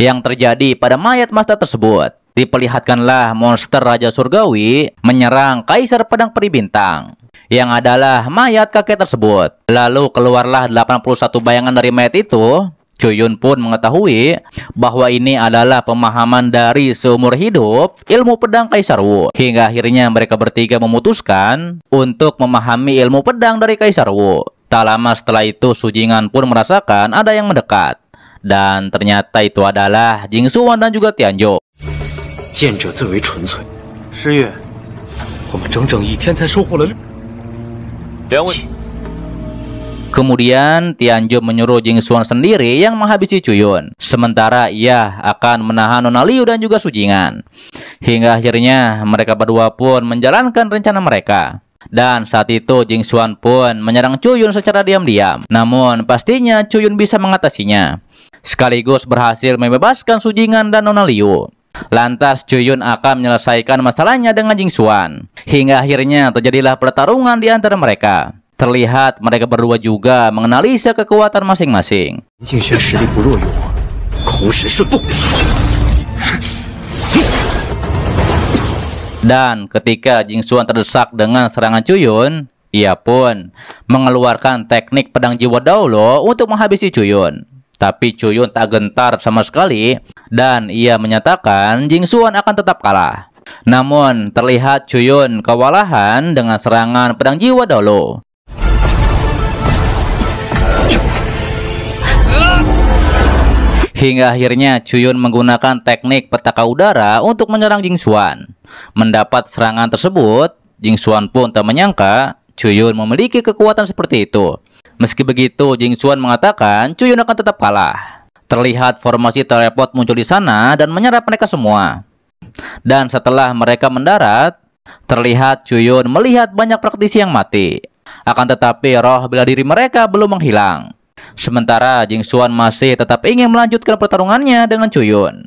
yang terjadi pada mayat master tersebut. Diperlihatkanlah monster Raja Surgawi menyerang Kaisar Pedang peri bintang yang adalah mayat kakek tersebut. Lalu keluarlah 81 bayangan dari mayat itu Coyun pun mengetahui bahwa ini adalah pemahaman dari seumur hidup ilmu pedang Kaisar Wu. Hingga akhirnya mereka bertiga memutuskan untuk memahami ilmu pedang dari Kaisar Wu. Tak lama setelah itu Sujingan pun merasakan ada yang mendekat. Dan ternyata itu adalah Jing Suwan dan juga Tianjo. Kemudian Tianjo menyuruh Jing Xuan sendiri yang menghabisi Cuyun. Sementara ia akan menahan Nona Liu dan juga Sujingan. Hingga akhirnya mereka berdua pun menjalankan rencana mereka. Dan saat itu Jing Xuan pun menyerang Cuyun secara diam-diam. Namun pastinya Cuyun bisa mengatasinya. Sekaligus berhasil membebaskan Sujingan dan Nona Liu. Lantas Cuyun akan menyelesaikan masalahnya dengan Jing Xuan. Hingga akhirnya terjadilah pertarungan di antara mereka. Terlihat mereka berdua juga menganalisa kekuatan masing-masing. Dan ketika Jing Xuan terdesak dengan serangan Cuyun, ia pun mengeluarkan teknik pedang jiwa Daulo untuk menghabisi Cuyun. Tapi Cuyun tak gentar sama sekali dan ia menyatakan Jing Xuan akan tetap kalah. Namun terlihat Cuyun kewalahan dengan serangan pedang jiwa Daulo. Hingga akhirnya Cuyun menggunakan teknik petaka udara untuk menyerang Jing Xuan. Mendapat serangan tersebut, Jing Xuan pun tak menyangka Cuyun memiliki kekuatan seperti itu. Meski begitu, Jing Xuan mengatakan Cuyun akan tetap kalah. Terlihat formasi teleport muncul di sana dan menyerap mereka semua. Dan setelah mereka mendarat, terlihat Cuyun melihat banyak praktisi yang mati. Akan tetapi roh bela diri mereka belum menghilang. Sementara Jing Xuan masih tetap ingin melanjutkan pertarungannya dengan Cuyun.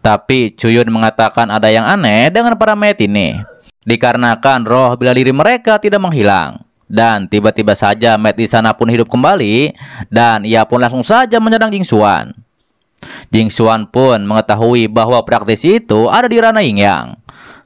Tapi Cuyun mengatakan ada yang aneh dengan para mayat ini. Dikarenakan roh bila diri mereka tidak menghilang. Dan tiba-tiba saja mayat di sana pun hidup kembali dan ia pun langsung saja menyerang Jing Xuan. Jing Xuan pun mengetahui bahwa praktisi itu ada di ranah Ying Yang.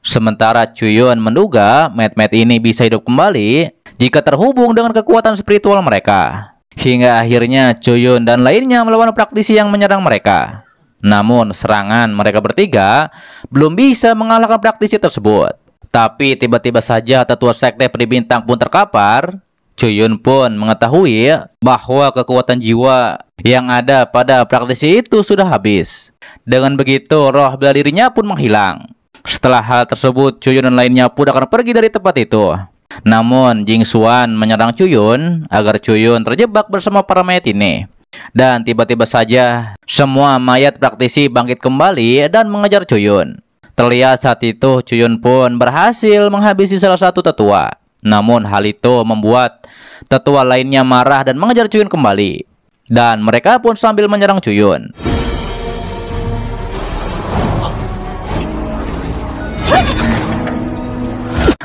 Sementara Cuyun menduga mayat-mayat ini bisa hidup kembali jika terhubung dengan kekuatan spiritual mereka. Hingga akhirnya Choyun dan lainnya melawan praktisi yang menyerang mereka. Namun serangan mereka bertiga belum bisa mengalahkan praktisi tersebut. Tapi tiba-tiba saja tetua sekte Bintang pun terkapar. Choyun pun mengetahui bahwa kekuatan jiwa yang ada pada praktisi itu sudah habis. Dengan begitu, roh bela dirinya pun menghilang. Setelah hal tersebut, Choyun dan lainnya pun akan pergi dari tempat itu. Namun Jing Xuan menyerang Cuyun agar Cuyun terjebak bersama para mayat ini. Dan tiba-tiba saja semua mayat praktisi bangkit kembali dan mengejar Cuyun. Terlihat saat itu Cuyun pun berhasil menghabisi salah satu tetua. Namun hal itu membuat tetua lainnya marah dan mengejar Cuyun kembali. Dan mereka pun sambil menyerang Cuyun.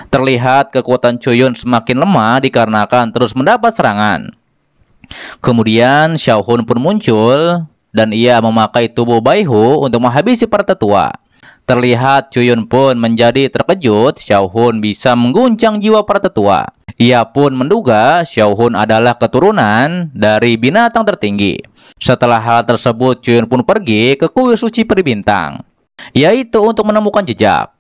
Terlihat kekuatan Choyun semakin lemah dikarenakan terus mendapat serangan. Kemudian Xiaohun pun muncul dan ia memakai tubuh Baihu untuk menghabisi para tetua. Terlihat Chuyun pun menjadi terkejut Xiaohun bisa mengguncang jiwa para tetua. Ia pun menduga Xiaohun adalah keturunan dari binatang tertinggi. Setelah hal tersebut, Chuyun pun pergi ke kuil suci peribintang, yaitu untuk menemukan jejak.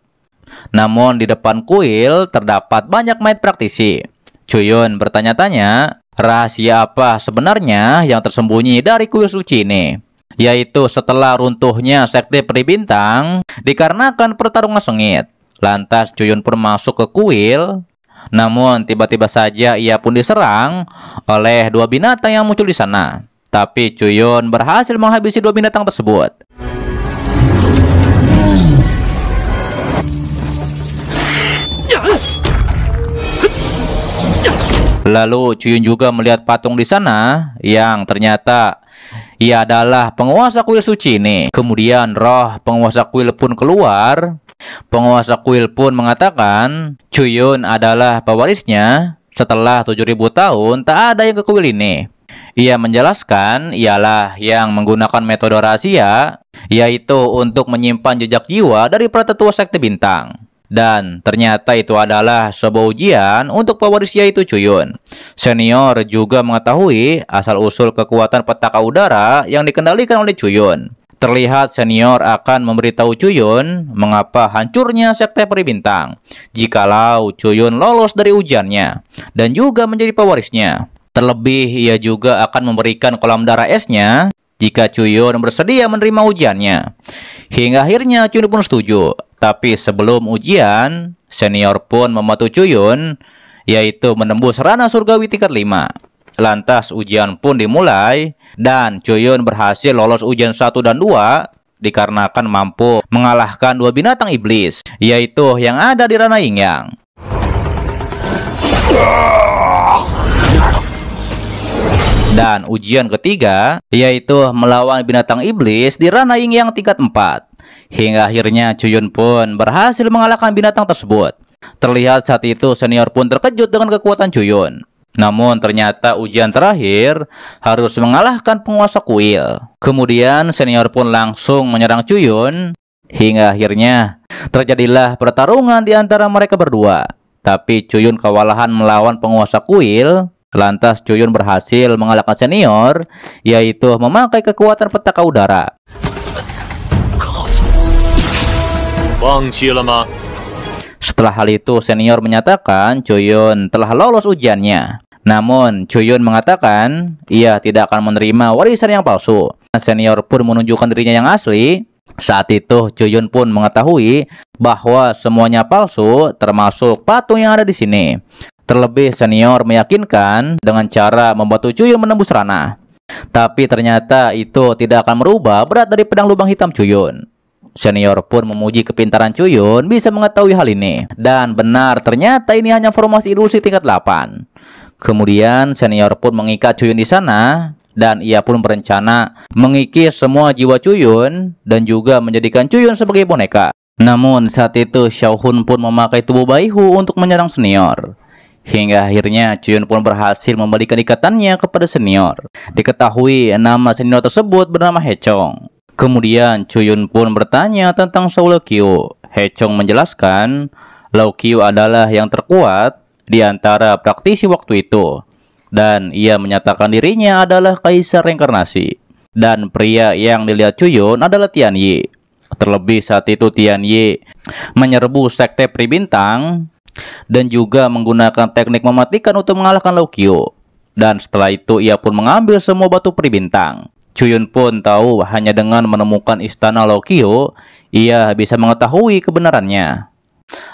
Namun di depan kuil terdapat banyak maid praktisi. Cuyun bertanya-tanya, rahasia apa sebenarnya yang tersembunyi dari kuil suci ini? Yaitu setelah runtuhnya sekte peri bintang dikarenakan pertarungan sengit. Lantas Cuyun pun masuk ke kuil namun tiba-tiba saja ia pun diserang oleh dua binatang yang muncul di sana. Tapi Cuyun berhasil menghabisi dua binatang tersebut. Lalu Cuyun juga melihat patung di sana yang ternyata ia adalah penguasa kuil suci ini. Kemudian roh penguasa kuil pun keluar. Penguasa kuil pun mengatakan Cuyun adalah pewarisnya. Setelah 7000 tahun tak ada yang ke kuil ini. Ia menjelaskan ialah yang menggunakan metode rahasia yaitu untuk menyimpan jejak jiwa dari pratetua sekte bintang. Dan ternyata itu adalah sebuah ujian untuk pewarisnya itu Cuyun. Senior juga mengetahui asal-usul kekuatan petaka udara yang dikendalikan oleh Cuyun. Terlihat senior akan memberitahu Cuyun mengapa hancurnya sekte peribintang jikalau Cuyun lolos dari ujiannya dan juga menjadi pewarisnya. Terlebih ia juga akan memberikan kolam darah esnya jika Cuyun bersedia menerima ujiannya. Hingga akhirnya Cuyun pun setuju tapi sebelum ujian, senior pun mematu Cuyun, yaitu menembus ranah surgawi tingkat 5. Lantas ujian pun dimulai, dan Cuyun berhasil lolos ujian 1 dan 2 dikarenakan mampu mengalahkan dua binatang iblis, yaitu yang ada di ranah Yingyang. Dan ujian ketiga, yaitu melawan binatang iblis di ranah ingyang tingkat 4. Hingga akhirnya Chuyun pun berhasil mengalahkan binatang tersebut. Terlihat saat itu senior pun terkejut dengan kekuatan Chuyun. Namun ternyata ujian terakhir harus mengalahkan penguasa kuil. Kemudian senior pun langsung menyerang Chuyun hingga akhirnya terjadilah pertarungan di antara mereka berdua. Tapi Chuyun kewalahan melawan penguasa kuil. Lantas Chuyun berhasil mengalahkan senior yaitu memakai kekuatan petaka udara. Setelah hal itu, senior menyatakan Choyun telah lolos ujiannya. Namun, Choyun mengatakan ia tidak akan menerima warisan yang palsu. Senior pun menunjukkan dirinya yang asli. Saat itu, Choyun pun mengetahui bahwa semuanya palsu, termasuk patung yang ada di sini. Terlebih, senior meyakinkan dengan cara membantu Choyun menembus ranah. Tapi ternyata itu tidak akan merubah berat dari pedang lubang hitam cuyun. Senior pun memuji kepintaran Cuyun bisa mengetahui hal ini. Dan benar, ternyata ini hanya formasi ilusi tingkat 8. Kemudian senior pun mengikat Cuyun di sana dan ia pun berencana mengikis semua jiwa Cuyun dan juga menjadikan Cuyun sebagai boneka. Namun saat itu Xiaohun pun memakai tubuh Baihu untuk menyerang senior. Hingga akhirnya Cuyun pun berhasil memberikan ikatannya kepada senior. Diketahui nama senior tersebut bernama Hechong. Kemudian Chuyun pun bertanya tentang Soul Kyu. Hechong menjelaskan, Lau Kyu adalah yang terkuat di antara praktisi waktu itu. Dan ia menyatakan dirinya adalah kaisar reinkarnasi. Dan pria yang dilihat Cuyun adalah Tian Yi. Terlebih saat itu Tian Yi menyerbu sekte Pribintang dan juga menggunakan teknik mematikan untuk mengalahkan Lau Kyu. Dan setelah itu ia pun mengambil semua batu pribintang. Cuyun pun tahu hanya dengan menemukan istana Lokio, ia bisa mengetahui kebenarannya.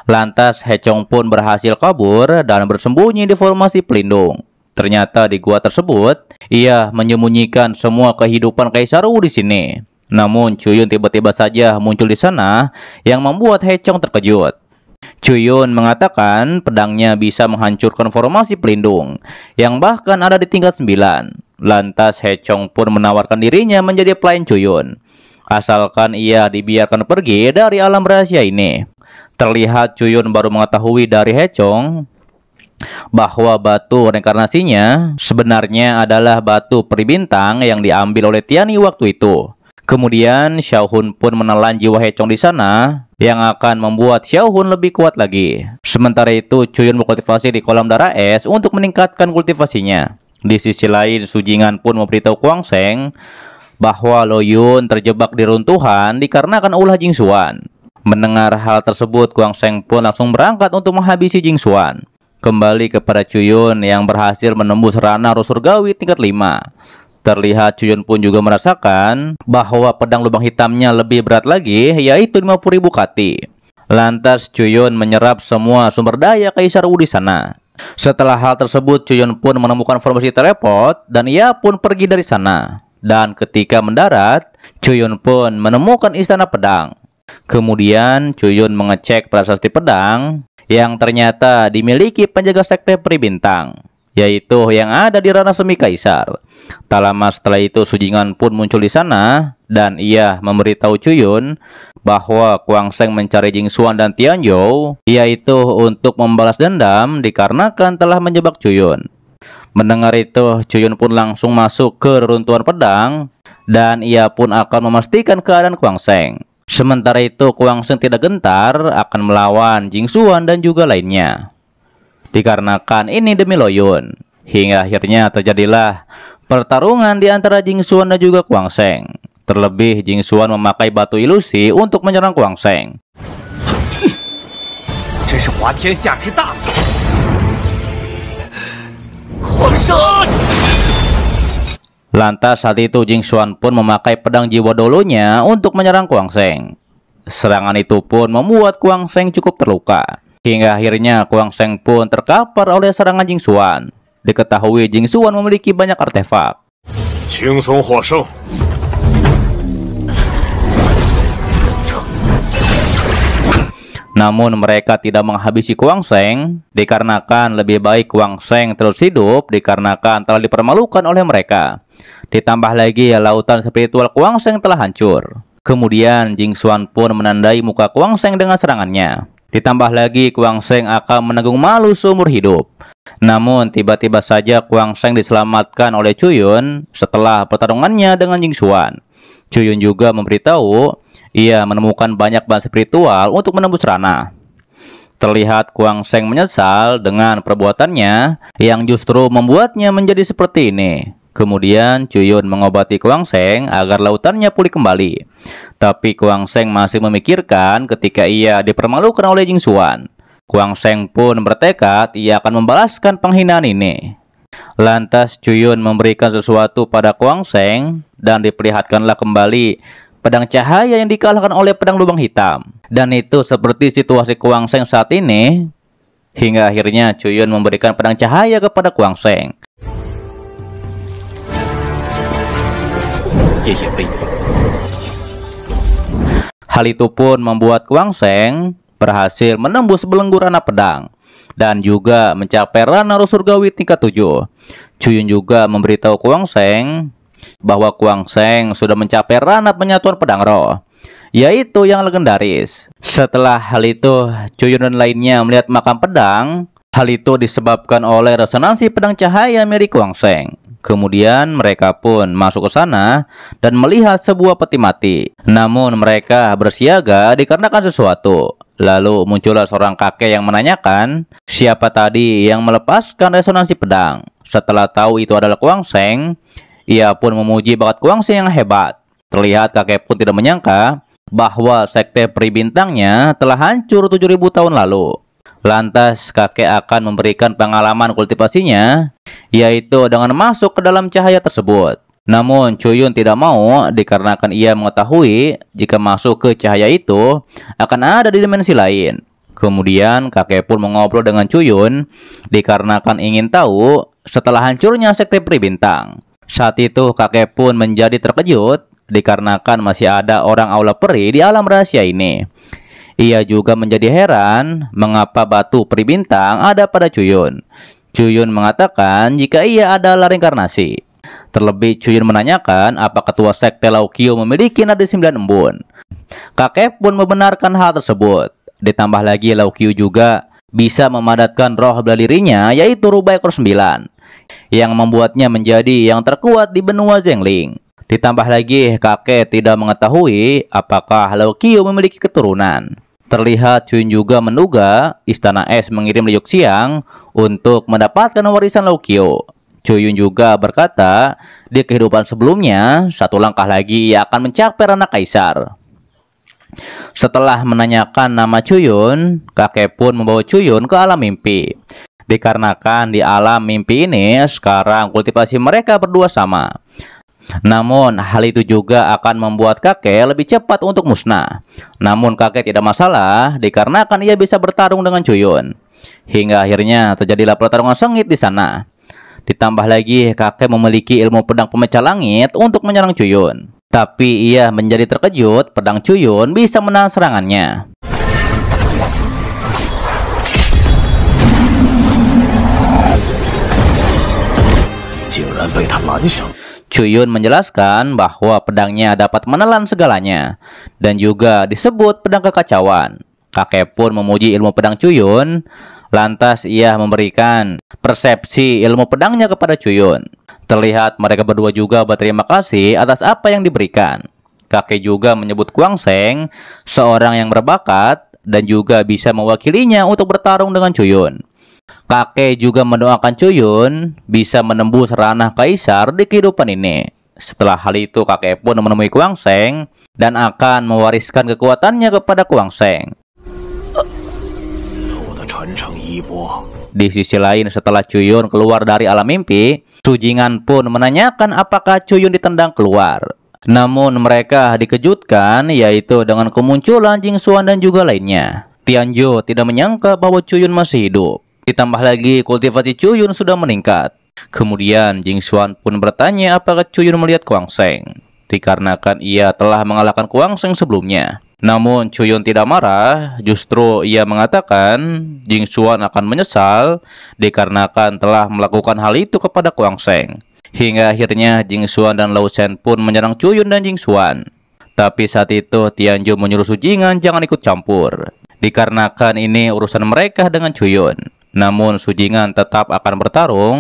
Lantas Hechong pun berhasil kabur dan bersembunyi di formasi pelindung. Ternyata di gua tersebut, ia menyembunyikan semua kehidupan Kaisar Wu di sini. Namun Cuyun tiba-tiba saja muncul di sana yang membuat Hechong terkejut. Cuyun mengatakan pedangnya bisa menghancurkan formasi pelindung yang bahkan ada di tingkat 9. Lantas Hechong pun menawarkan dirinya menjadi pelayan Cuyun. Asalkan ia dibiarkan pergi dari alam rahasia ini. Terlihat Cuyun baru mengetahui dari Hechong bahwa batu reinkarnasinya sebenarnya adalah batu peribintang yang diambil oleh Tiani waktu itu. Kemudian Xiaohun pun menelan jiwa Hechong di sana yang akan membuat Xiaohun lebih kuat lagi. Sementara itu Chuyun berkultivasi di kolam darah es untuk meningkatkan kultivasinya. Di sisi lain, Sujingan pun memberitahu Kuang Seng bahwa Lo Yun terjebak di runtuhan dikarenakan ulah Jing Xuan. Mendengar hal tersebut, Kuang Seng pun langsung berangkat untuk menghabisi Jing Xuan. Kembali kepada Cuyun yang berhasil menembus ranah Rusurgawi tingkat 5. Terlihat Cuyun pun juga merasakan bahwa pedang lubang hitamnya lebih berat lagi, yaitu 50.000 kati. Lantas Cuyun menyerap semua sumber daya Kaisar Wu di sana. Setelah hal tersebut, Chuyun pun menemukan formasi teleport dan ia pun pergi dari sana. Dan ketika mendarat, Chuyun pun menemukan istana pedang. Kemudian Chuyun mengecek prasasti pedang yang ternyata dimiliki penjaga sekte Pribintang, yaitu yang ada di ranah semi kaisar. Tak lama setelah itu Sujingan pun muncul di sana dan ia memberitahu Cuyun bahwa Kuang Seng mencari Jing Jingsuan dan Tianzhou yaitu untuk membalas dendam dikarenakan telah menjebak Cuyun. Mendengar itu, Cuyun pun langsung masuk ke reruntuhan pedang dan ia pun akan memastikan keadaan Kuang Seng. Sementara itu, Kuang Seng tidak gentar akan melawan Jing Jingsuan dan juga lainnya. Dikarenakan ini demi Loyun, hingga akhirnya terjadilah Pertarungan di antara Jing Xuan dan juga Kuang Seng. Terlebih Jing Xuan memakai batu ilusi untuk menyerang Kuang Seng. Lantas saat itu Jing Xuan pun memakai pedang jiwa dolonya untuk menyerang Kuang Seng. Serangan itu pun membuat Kuang Seng cukup terluka. Hingga akhirnya Kuang Seng pun terkapar oleh serangan Jing Xuan. Diketahui Jing Xuan memiliki banyak artefak. Namun mereka tidak menghabisi Kuang Seng dikarenakan lebih baik Kuang Seng terus hidup dikarenakan telah dipermalukan oleh mereka. Ditambah lagi lautan spiritual Kuang Seng telah hancur. Kemudian Jing Xuan pun menandai muka Kuang Seng dengan serangannya. Ditambah lagi Kuang Seng akan menanggung malu seumur hidup. Namun tiba-tiba saja Kuang Seng diselamatkan oleh Cuyun setelah pertarungannya dengan Jing Xuan. Cuyun juga memberitahu ia menemukan banyak bahan spiritual untuk menembus ranah. Terlihat Kuang Seng menyesal dengan perbuatannya yang justru membuatnya menjadi seperti ini. Kemudian Cuyun mengobati Kuang Seng agar lautannya pulih kembali. Tapi Kuang Seng masih memikirkan ketika ia dipermalukan oleh Jing Xuan. Kuang Seng pun bertekad ia akan membalaskan penghinaan ini. Lantas Cuyun memberikan sesuatu pada Kuang Seng dan diperlihatkanlah kembali pedang cahaya yang dikalahkan oleh pedang lubang hitam. Dan itu seperti situasi Kuang Seng saat ini. Hingga akhirnya Cuyun memberikan pedang cahaya kepada Kuang Seng. Hal itu pun membuat Kuang Seng berhasil menembus belenggu ranah pedang dan juga mencapai rana surgawi tingkat 7. Cuyun juga memberitahu Kuang Seng bahwa Kuang Seng sudah mencapai ranah penyatuan pedang roh yaitu yang legendaris. Setelah hal itu, Cuyun dan lainnya melihat makam pedang. Hal itu disebabkan oleh resonansi pedang cahaya milik Kuang Seng. Kemudian mereka pun masuk ke sana dan melihat sebuah peti mati. Namun mereka bersiaga dikarenakan sesuatu. Lalu muncullah seorang kakek yang menanyakan, siapa tadi yang melepaskan resonansi pedang? Setelah tahu itu adalah Kuang Seng, ia pun memuji bakat Kuang Seng yang hebat. Terlihat kakek pun tidak menyangka bahwa sekte peribintangnya telah hancur 7000 tahun lalu. Lantas kakek akan memberikan pengalaman kultivasinya yaitu dengan masuk ke dalam cahaya tersebut. Namun Chuyun tidak mau dikarenakan ia mengetahui jika masuk ke cahaya itu akan ada di dimensi lain. Kemudian kakek pun mengobrol dengan Chuyun dikarenakan ingin tahu setelah hancurnya sekte Pribintang. Saat itu kakek pun menjadi terkejut dikarenakan masih ada orang aula peri di alam rahasia ini. Ia juga menjadi heran mengapa batu peribintang ada pada Cuyun. Chuyun mengatakan jika ia adalah reinkarnasi. Terlebih, Chuyun menanyakan apa ketua sekte Laokio memiliki nadi sembilan embun. Kakek pun membenarkan hal tersebut. Ditambah lagi Laokio juga bisa memadatkan roh belah dirinya yaitu Rubai Kor 9 yang membuatnya menjadi yang terkuat di benua Zengling. Ditambah lagi kakek tidak mengetahui apakah Laokio memiliki keturunan. Terlihat Chun juga menduga Istana Es mengirim Liu Xiang untuk mendapatkan warisan Lokio. Chuyun juga berkata, di kehidupan sebelumnya, satu langkah lagi ia akan mencapai ranah kaisar. Setelah menanyakan nama Chuyun, kakek pun membawa Chuyun ke alam mimpi. Dikarenakan di alam mimpi ini, sekarang kultivasi mereka berdua sama. Namun, hal itu juga akan membuat kakek lebih cepat untuk musnah. Namun, kakek tidak masalah dikarenakan ia bisa bertarung dengan Cuyun. Hingga akhirnya terjadilah pertarungan sengit di sana. Ditambah lagi, kakek memiliki ilmu pedang pemecah langit untuk menyerang Cuyun. Tapi ia menjadi terkejut pedang Cuyun bisa menang serangannya. Jangan Chuyun menjelaskan bahwa pedangnya dapat menelan segalanya dan juga disebut pedang kekacauan. Kakek pun memuji ilmu pedang Chuyun, lantas ia memberikan persepsi ilmu pedangnya kepada Chuyun. Terlihat mereka berdua juga berterima kasih atas apa yang diberikan. Kakek juga menyebut Kuang Seng seorang yang berbakat dan juga bisa mewakilinya untuk bertarung dengan Chuyun. Kakek juga mendoakan Cuyun bisa menembus ranah kaisar di kehidupan ini. Setelah hal itu kakek pun menemui Kuang Seng dan akan mewariskan kekuatannya kepada Kuang Seng. Di sisi lain setelah Cuyun keluar dari alam mimpi, Su Jingan pun menanyakan apakah Cuyun ditendang keluar. Namun mereka dikejutkan yaitu dengan kemunculan Jing Suan dan juga lainnya. Tianjo tidak menyangka bahwa Cuyun masih hidup. Ditambah lagi kultivasi Cuyun sudah meningkat. Kemudian Jing Xuan pun bertanya apakah Cuyun melihat Kuang Seng. Dikarenakan ia telah mengalahkan Kuang Seng sebelumnya. Namun Cuyun tidak marah, justru ia mengatakan Jing Xuan akan menyesal dikarenakan telah melakukan hal itu kepada Kuang Seng. Hingga akhirnya Jing Xuan dan Lao Shen pun menyerang Cuyun dan Jing Xuan. Tapi saat itu Tianju menyuruh Jing'an jangan ikut campur dikarenakan ini urusan mereka dengan Cuyun. Namun Sujingan tetap akan bertarung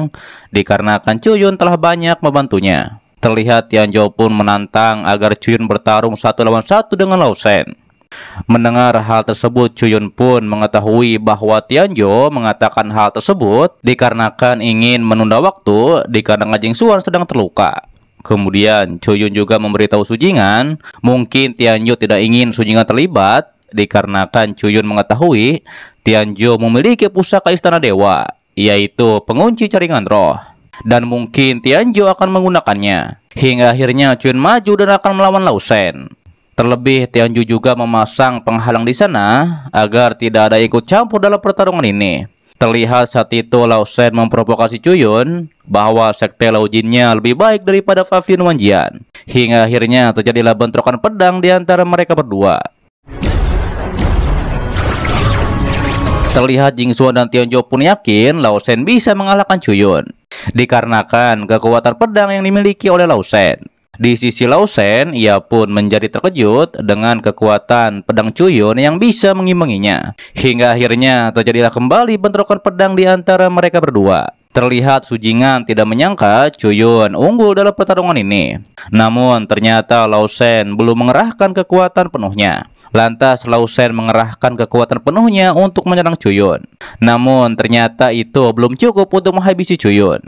dikarenakan Cuyun telah banyak membantunya. Terlihat Tianjo pun menantang agar Cuyun bertarung satu lawan satu dengan Lausen. Mendengar hal tersebut, Cuyun pun mengetahui bahwa Tianjo mengatakan hal tersebut dikarenakan ingin menunda waktu dikarenakan Jing sedang terluka. Kemudian, Cuyun juga memberitahu Sujingan, mungkin Tianjo tidak ingin Sujingan terlibat dikarenakan Cuyun mengetahui Tianjo memiliki pusaka istana dewa, yaitu pengunci jaringan roh. Dan mungkin Tianjo akan menggunakannya, hingga akhirnya Chun maju dan akan melawan Lausen. Terlebih, Tianju juga memasang penghalang di sana agar tidak ada ikut campur dalam pertarungan ini. Terlihat saat itu Lausen memprovokasi Chuyun bahwa sekte Laujinnya lebih baik daripada Favian Wanjian. Hingga akhirnya terjadilah bentrokan pedang di antara mereka berdua. Terlihat Jingsuan dan Tianjo pun yakin Shen bisa mengalahkan Chuyun. Dikarenakan kekuatan pedang yang dimiliki oleh Shen. Di sisi Shen, ia pun menjadi terkejut dengan kekuatan pedang Cuyun yang bisa mengimbanginya. Hingga akhirnya terjadilah kembali bentrokan pedang di antara mereka berdua. Terlihat Sujingan tidak menyangka Cuyun unggul dalam pertarungan ini. Namun ternyata Shen belum mengerahkan kekuatan penuhnya. Lantas Lausen mengerahkan kekuatan penuhnya untuk menyerang Chuyun. Namun ternyata itu belum cukup untuk menghabisi Chuyun.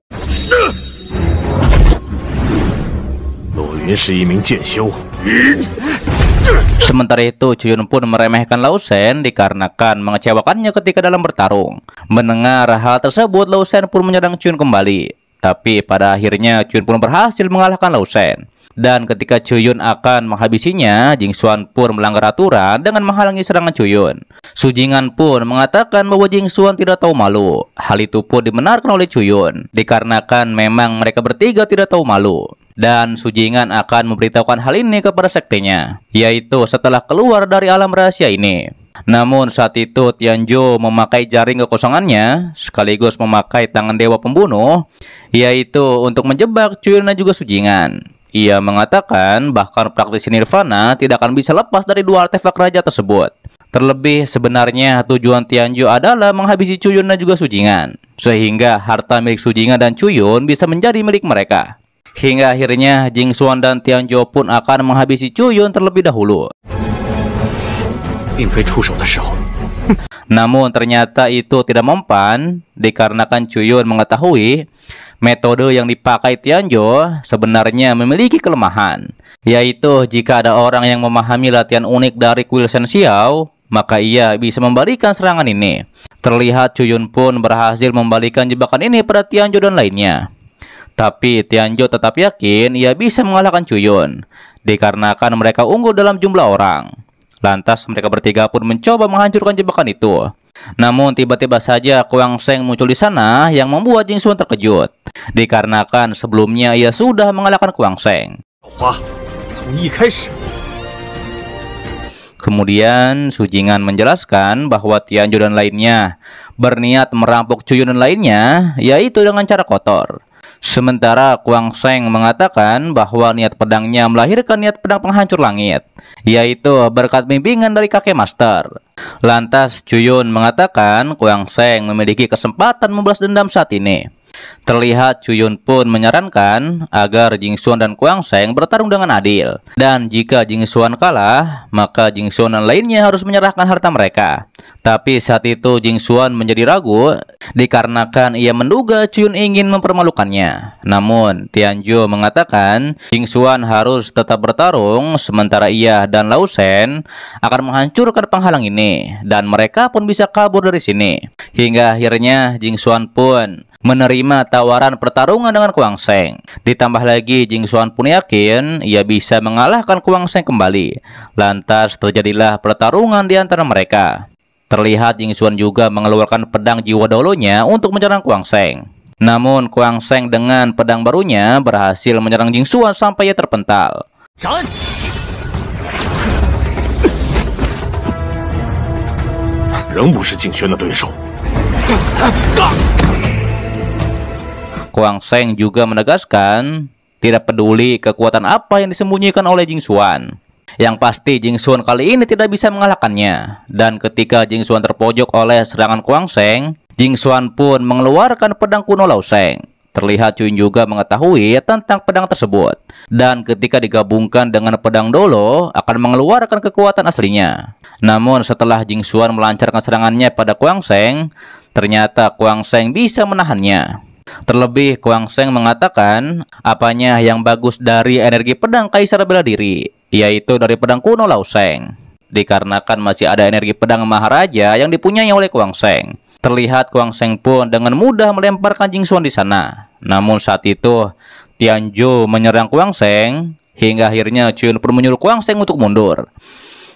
Sementara itu, Chuyun pun meremehkan Lausen dikarenakan mengecewakannya ketika dalam bertarung. Mendengar hal tersebut, Lausen pun menyerang Chuyun kembali. Tapi pada akhirnya Chuyun pun berhasil mengalahkan Lausen. Dan ketika Chuyun akan menghabisinya, Jing Xuan pun melanggar aturan dengan menghalangi serangan Chuyun. Sujingan pun mengatakan bahwa Jing Xuan tidak tahu malu. Hal itu pun dibenarkan oleh Chuyun, dikarenakan memang mereka bertiga tidak tahu malu. Dan Su Sujingan akan memberitahukan hal ini kepada sektenya, yaitu setelah keluar dari alam rahasia ini. Namun saat itu Tianjo memakai jaring kekosongannya sekaligus memakai tangan dewa pembunuh yaitu untuk menjebak Chuyun dan juga Sujingan. Ia mengatakan bahkan praktisi nirvana tidak akan bisa lepas dari dua artefak raja tersebut. Terlebih, sebenarnya tujuan Tianzhou adalah menghabisi Cuyun dan juga Sujingan, sehingga harta milik Sujingan dan Cuyun bisa menjadi milik mereka. Hingga akhirnya, Jing Xuan dan Tianzhou pun akan menghabisi Cuyun terlebih dahulu. Namun ternyata itu tidak mempan, dikarenakan Cuyun mengetahui Metode yang dipakai Tianjo sebenarnya memiliki kelemahan, yaitu jika ada orang yang memahami latihan unik dari Wilson Xiao, maka ia bisa membalikan serangan ini. Terlihat Chuyun pun berhasil membalikan jebakan ini pada Tianjo dan lainnya. Tapi Tianjo tetap yakin ia bisa mengalahkan Chuyun, dikarenakan mereka unggul dalam jumlah orang. Lantas mereka bertiga pun mencoba menghancurkan jebakan itu. Namun tiba-tiba saja Kuang Seng muncul di sana yang membuat Jing Sun terkejut dikarenakan sebelumnya ia sudah mengalahkan Kuang Seng. Kemudian Sujingan menjelaskan bahwa Tianjo dan lainnya berniat merampok Cuyun dan lainnya, yaitu dengan cara kotor. Sementara Kuang Seng mengatakan bahwa niat pedangnya melahirkan niat pedang penghancur langit, yaitu berkat bimbingan dari kakek master. Lantas Cuyun mengatakan Kuang Seng memiliki kesempatan membalas dendam saat ini. Terlihat Chuyun pun menyarankan agar Jing Xuan dan Kuang Seng bertarung dengan adil. Dan jika Jing Xuan kalah, maka Jing Xuan dan lainnya harus menyerahkan harta mereka. Tapi saat itu Jing Xuan menjadi ragu dikarenakan ia menduga Chuyun ingin mempermalukannya. Namun Tianzhou mengatakan Jing Xuan harus tetap bertarung sementara ia dan Shen akan menghancurkan penghalang ini dan mereka pun bisa kabur dari sini. Hingga akhirnya Jing Xuan pun menerima tawaran pertarungan dengan Kuang Seng. Ditambah lagi, Jing Xuan pun yakin ia bisa mengalahkan Kuang Seng kembali. Lantas terjadilah pertarungan di antara mereka. Terlihat Jing Xuan juga mengeluarkan pedang jiwa dolonya untuk menyerang Kuang Seng. Namun Kuang Seng dengan pedang barunya berhasil menyerang Jing Xuan sampai ia terpental. Jangan. Jing Xuan Kuang Seng juga menegaskan tidak peduli kekuatan apa yang disembunyikan oleh Jing Xuan. Yang pasti Jing Xuan kali ini tidak bisa mengalahkannya. Dan ketika Jing Xuan terpojok oleh serangan Kuang Seng, Jing Xuan pun mengeluarkan pedang kuno Lao Seng. Terlihat Cun juga mengetahui tentang pedang tersebut. Dan ketika digabungkan dengan pedang Dolo, akan mengeluarkan kekuatan aslinya. Namun setelah Jing Xuan melancarkan serangannya pada Kuang Seng, ternyata Kuang Seng bisa menahannya. Terlebih, Kuang Seng mengatakan apanya yang bagus dari energi pedang Kaisar Bela Diri, yaitu dari pedang kuno Lao Seng. Dikarenakan masih ada energi pedang Maharaja yang dipunyai oleh Kuang Seng. Terlihat Kuang Seng pun dengan mudah melempar Jing Suan di sana. Namun saat itu, Tianzhu menyerang Kuang Seng hingga akhirnya Chun pun menyuruh Kuang Seng untuk mundur.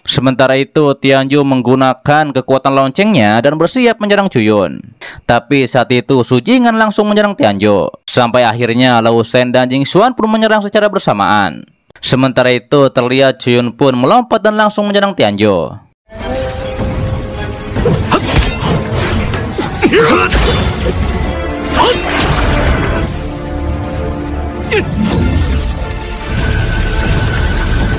Sementara itu, Tianzhou menggunakan kekuatan loncengnya dan bersiap menyerang Cuyun. Tapi saat itu, Su Jingan langsung menyerang Tianzhou. Sampai akhirnya, Lau Sen dan Jing Xuan pun menyerang secara bersamaan. Sementara itu, terlihat Cuyun pun melompat dan langsung menyerang Tianzhou.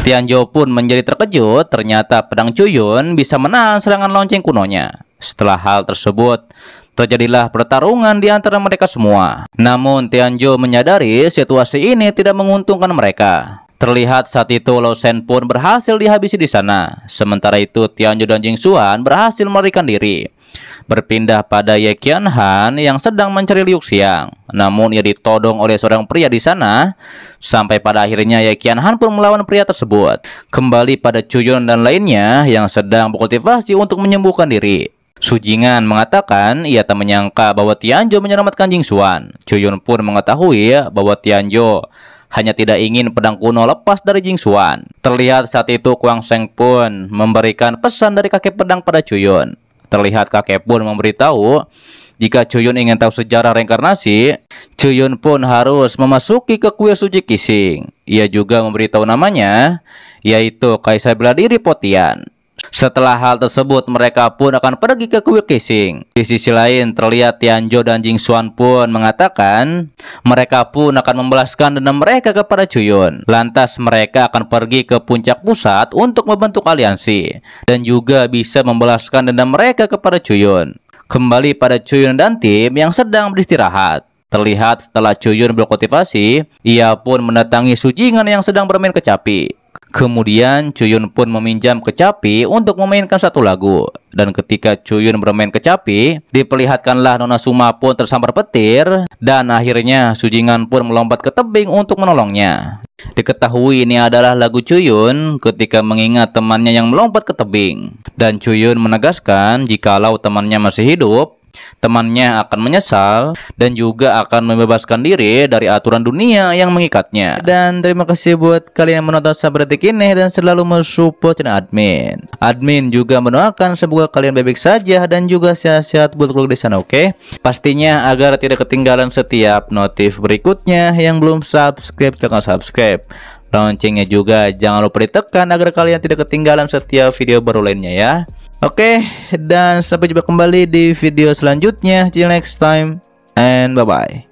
Tianjo pun menjadi terkejut, ternyata pedang Cuyun bisa menahan serangan lonceng kunonya. Setelah hal tersebut, terjadilah pertarungan di antara mereka semua. Namun Tianjo menyadari situasi ini tidak menguntungkan mereka. Terlihat saat itu Losen pun berhasil dihabisi di sana. Sementara itu Tianjo dan Jing Jingxuan berhasil melarikan diri berpindah pada Ye Qian Han yang sedang mencari Liu Xiang. Namun ia ditodong oleh seorang pria di sana, sampai pada akhirnya Ye Qian Han pun melawan pria tersebut. Kembali pada Yun dan lainnya yang sedang berkultivasi untuk menyembuhkan diri. Su Jingan mengatakan ia tak menyangka bahwa Tianjo menyelamatkan Jing Xuan. Yun pun mengetahui bahwa Tianjo hanya tidak ingin pedang kuno lepas dari Jing Xuan. Terlihat saat itu Kuang Sheng pun memberikan pesan dari kakek pedang pada Yun. Terlihat kakek pun memberitahu jika Cuyun ingin tahu sejarah reinkarnasi, Cuyun pun harus memasuki ke kuil suci kising. Ia juga memberitahu namanya, yaitu Kaisar Beladiri Potian. Setelah hal tersebut, mereka pun akan pergi ke kuil Kissing. Di sisi lain, terlihat Tianjo dan Jing Xuan pun mengatakan mereka pun akan membalaskan dendam mereka kepada Cuyun. Lantas mereka akan pergi ke puncak pusat untuk membentuk aliansi dan juga bisa membalaskan dendam mereka kepada Cuyun. Kembali pada Chuyun dan tim yang sedang beristirahat. Terlihat setelah Cuyun berkultivasi, ia pun mendatangi Sujingan yang sedang bermain kecapi. Kemudian Cuyun pun meminjam kecapi untuk memainkan satu lagu. Dan ketika Cuyun bermain kecapi, diperlihatkanlah Nona Suma pun tersambar petir dan akhirnya Sujingan pun melompat ke tebing untuk menolongnya. Diketahui ini adalah lagu Cuyun ketika mengingat temannya yang melompat ke tebing. Dan Cuyun menegaskan jikalau temannya masih hidup, Temannya akan menyesal dan juga akan membebaskan diri dari aturan dunia yang mengikatnya. Dan terima kasih buat kalian yang menonton sampai detik ini dan selalu mensupport channel admin. Admin juga mendoakan semoga kalian baik-baik saja dan juga sehat-sehat buat keluarga di sana, oke? Okay? Pastinya agar tidak ketinggalan setiap notif berikutnya yang belum subscribe jangan subscribe loncengnya juga jangan lupa ditekan agar kalian tidak ketinggalan setiap video baru lainnya ya Oke, dan sampai jumpa kembali di video selanjutnya. See you next time and bye-bye.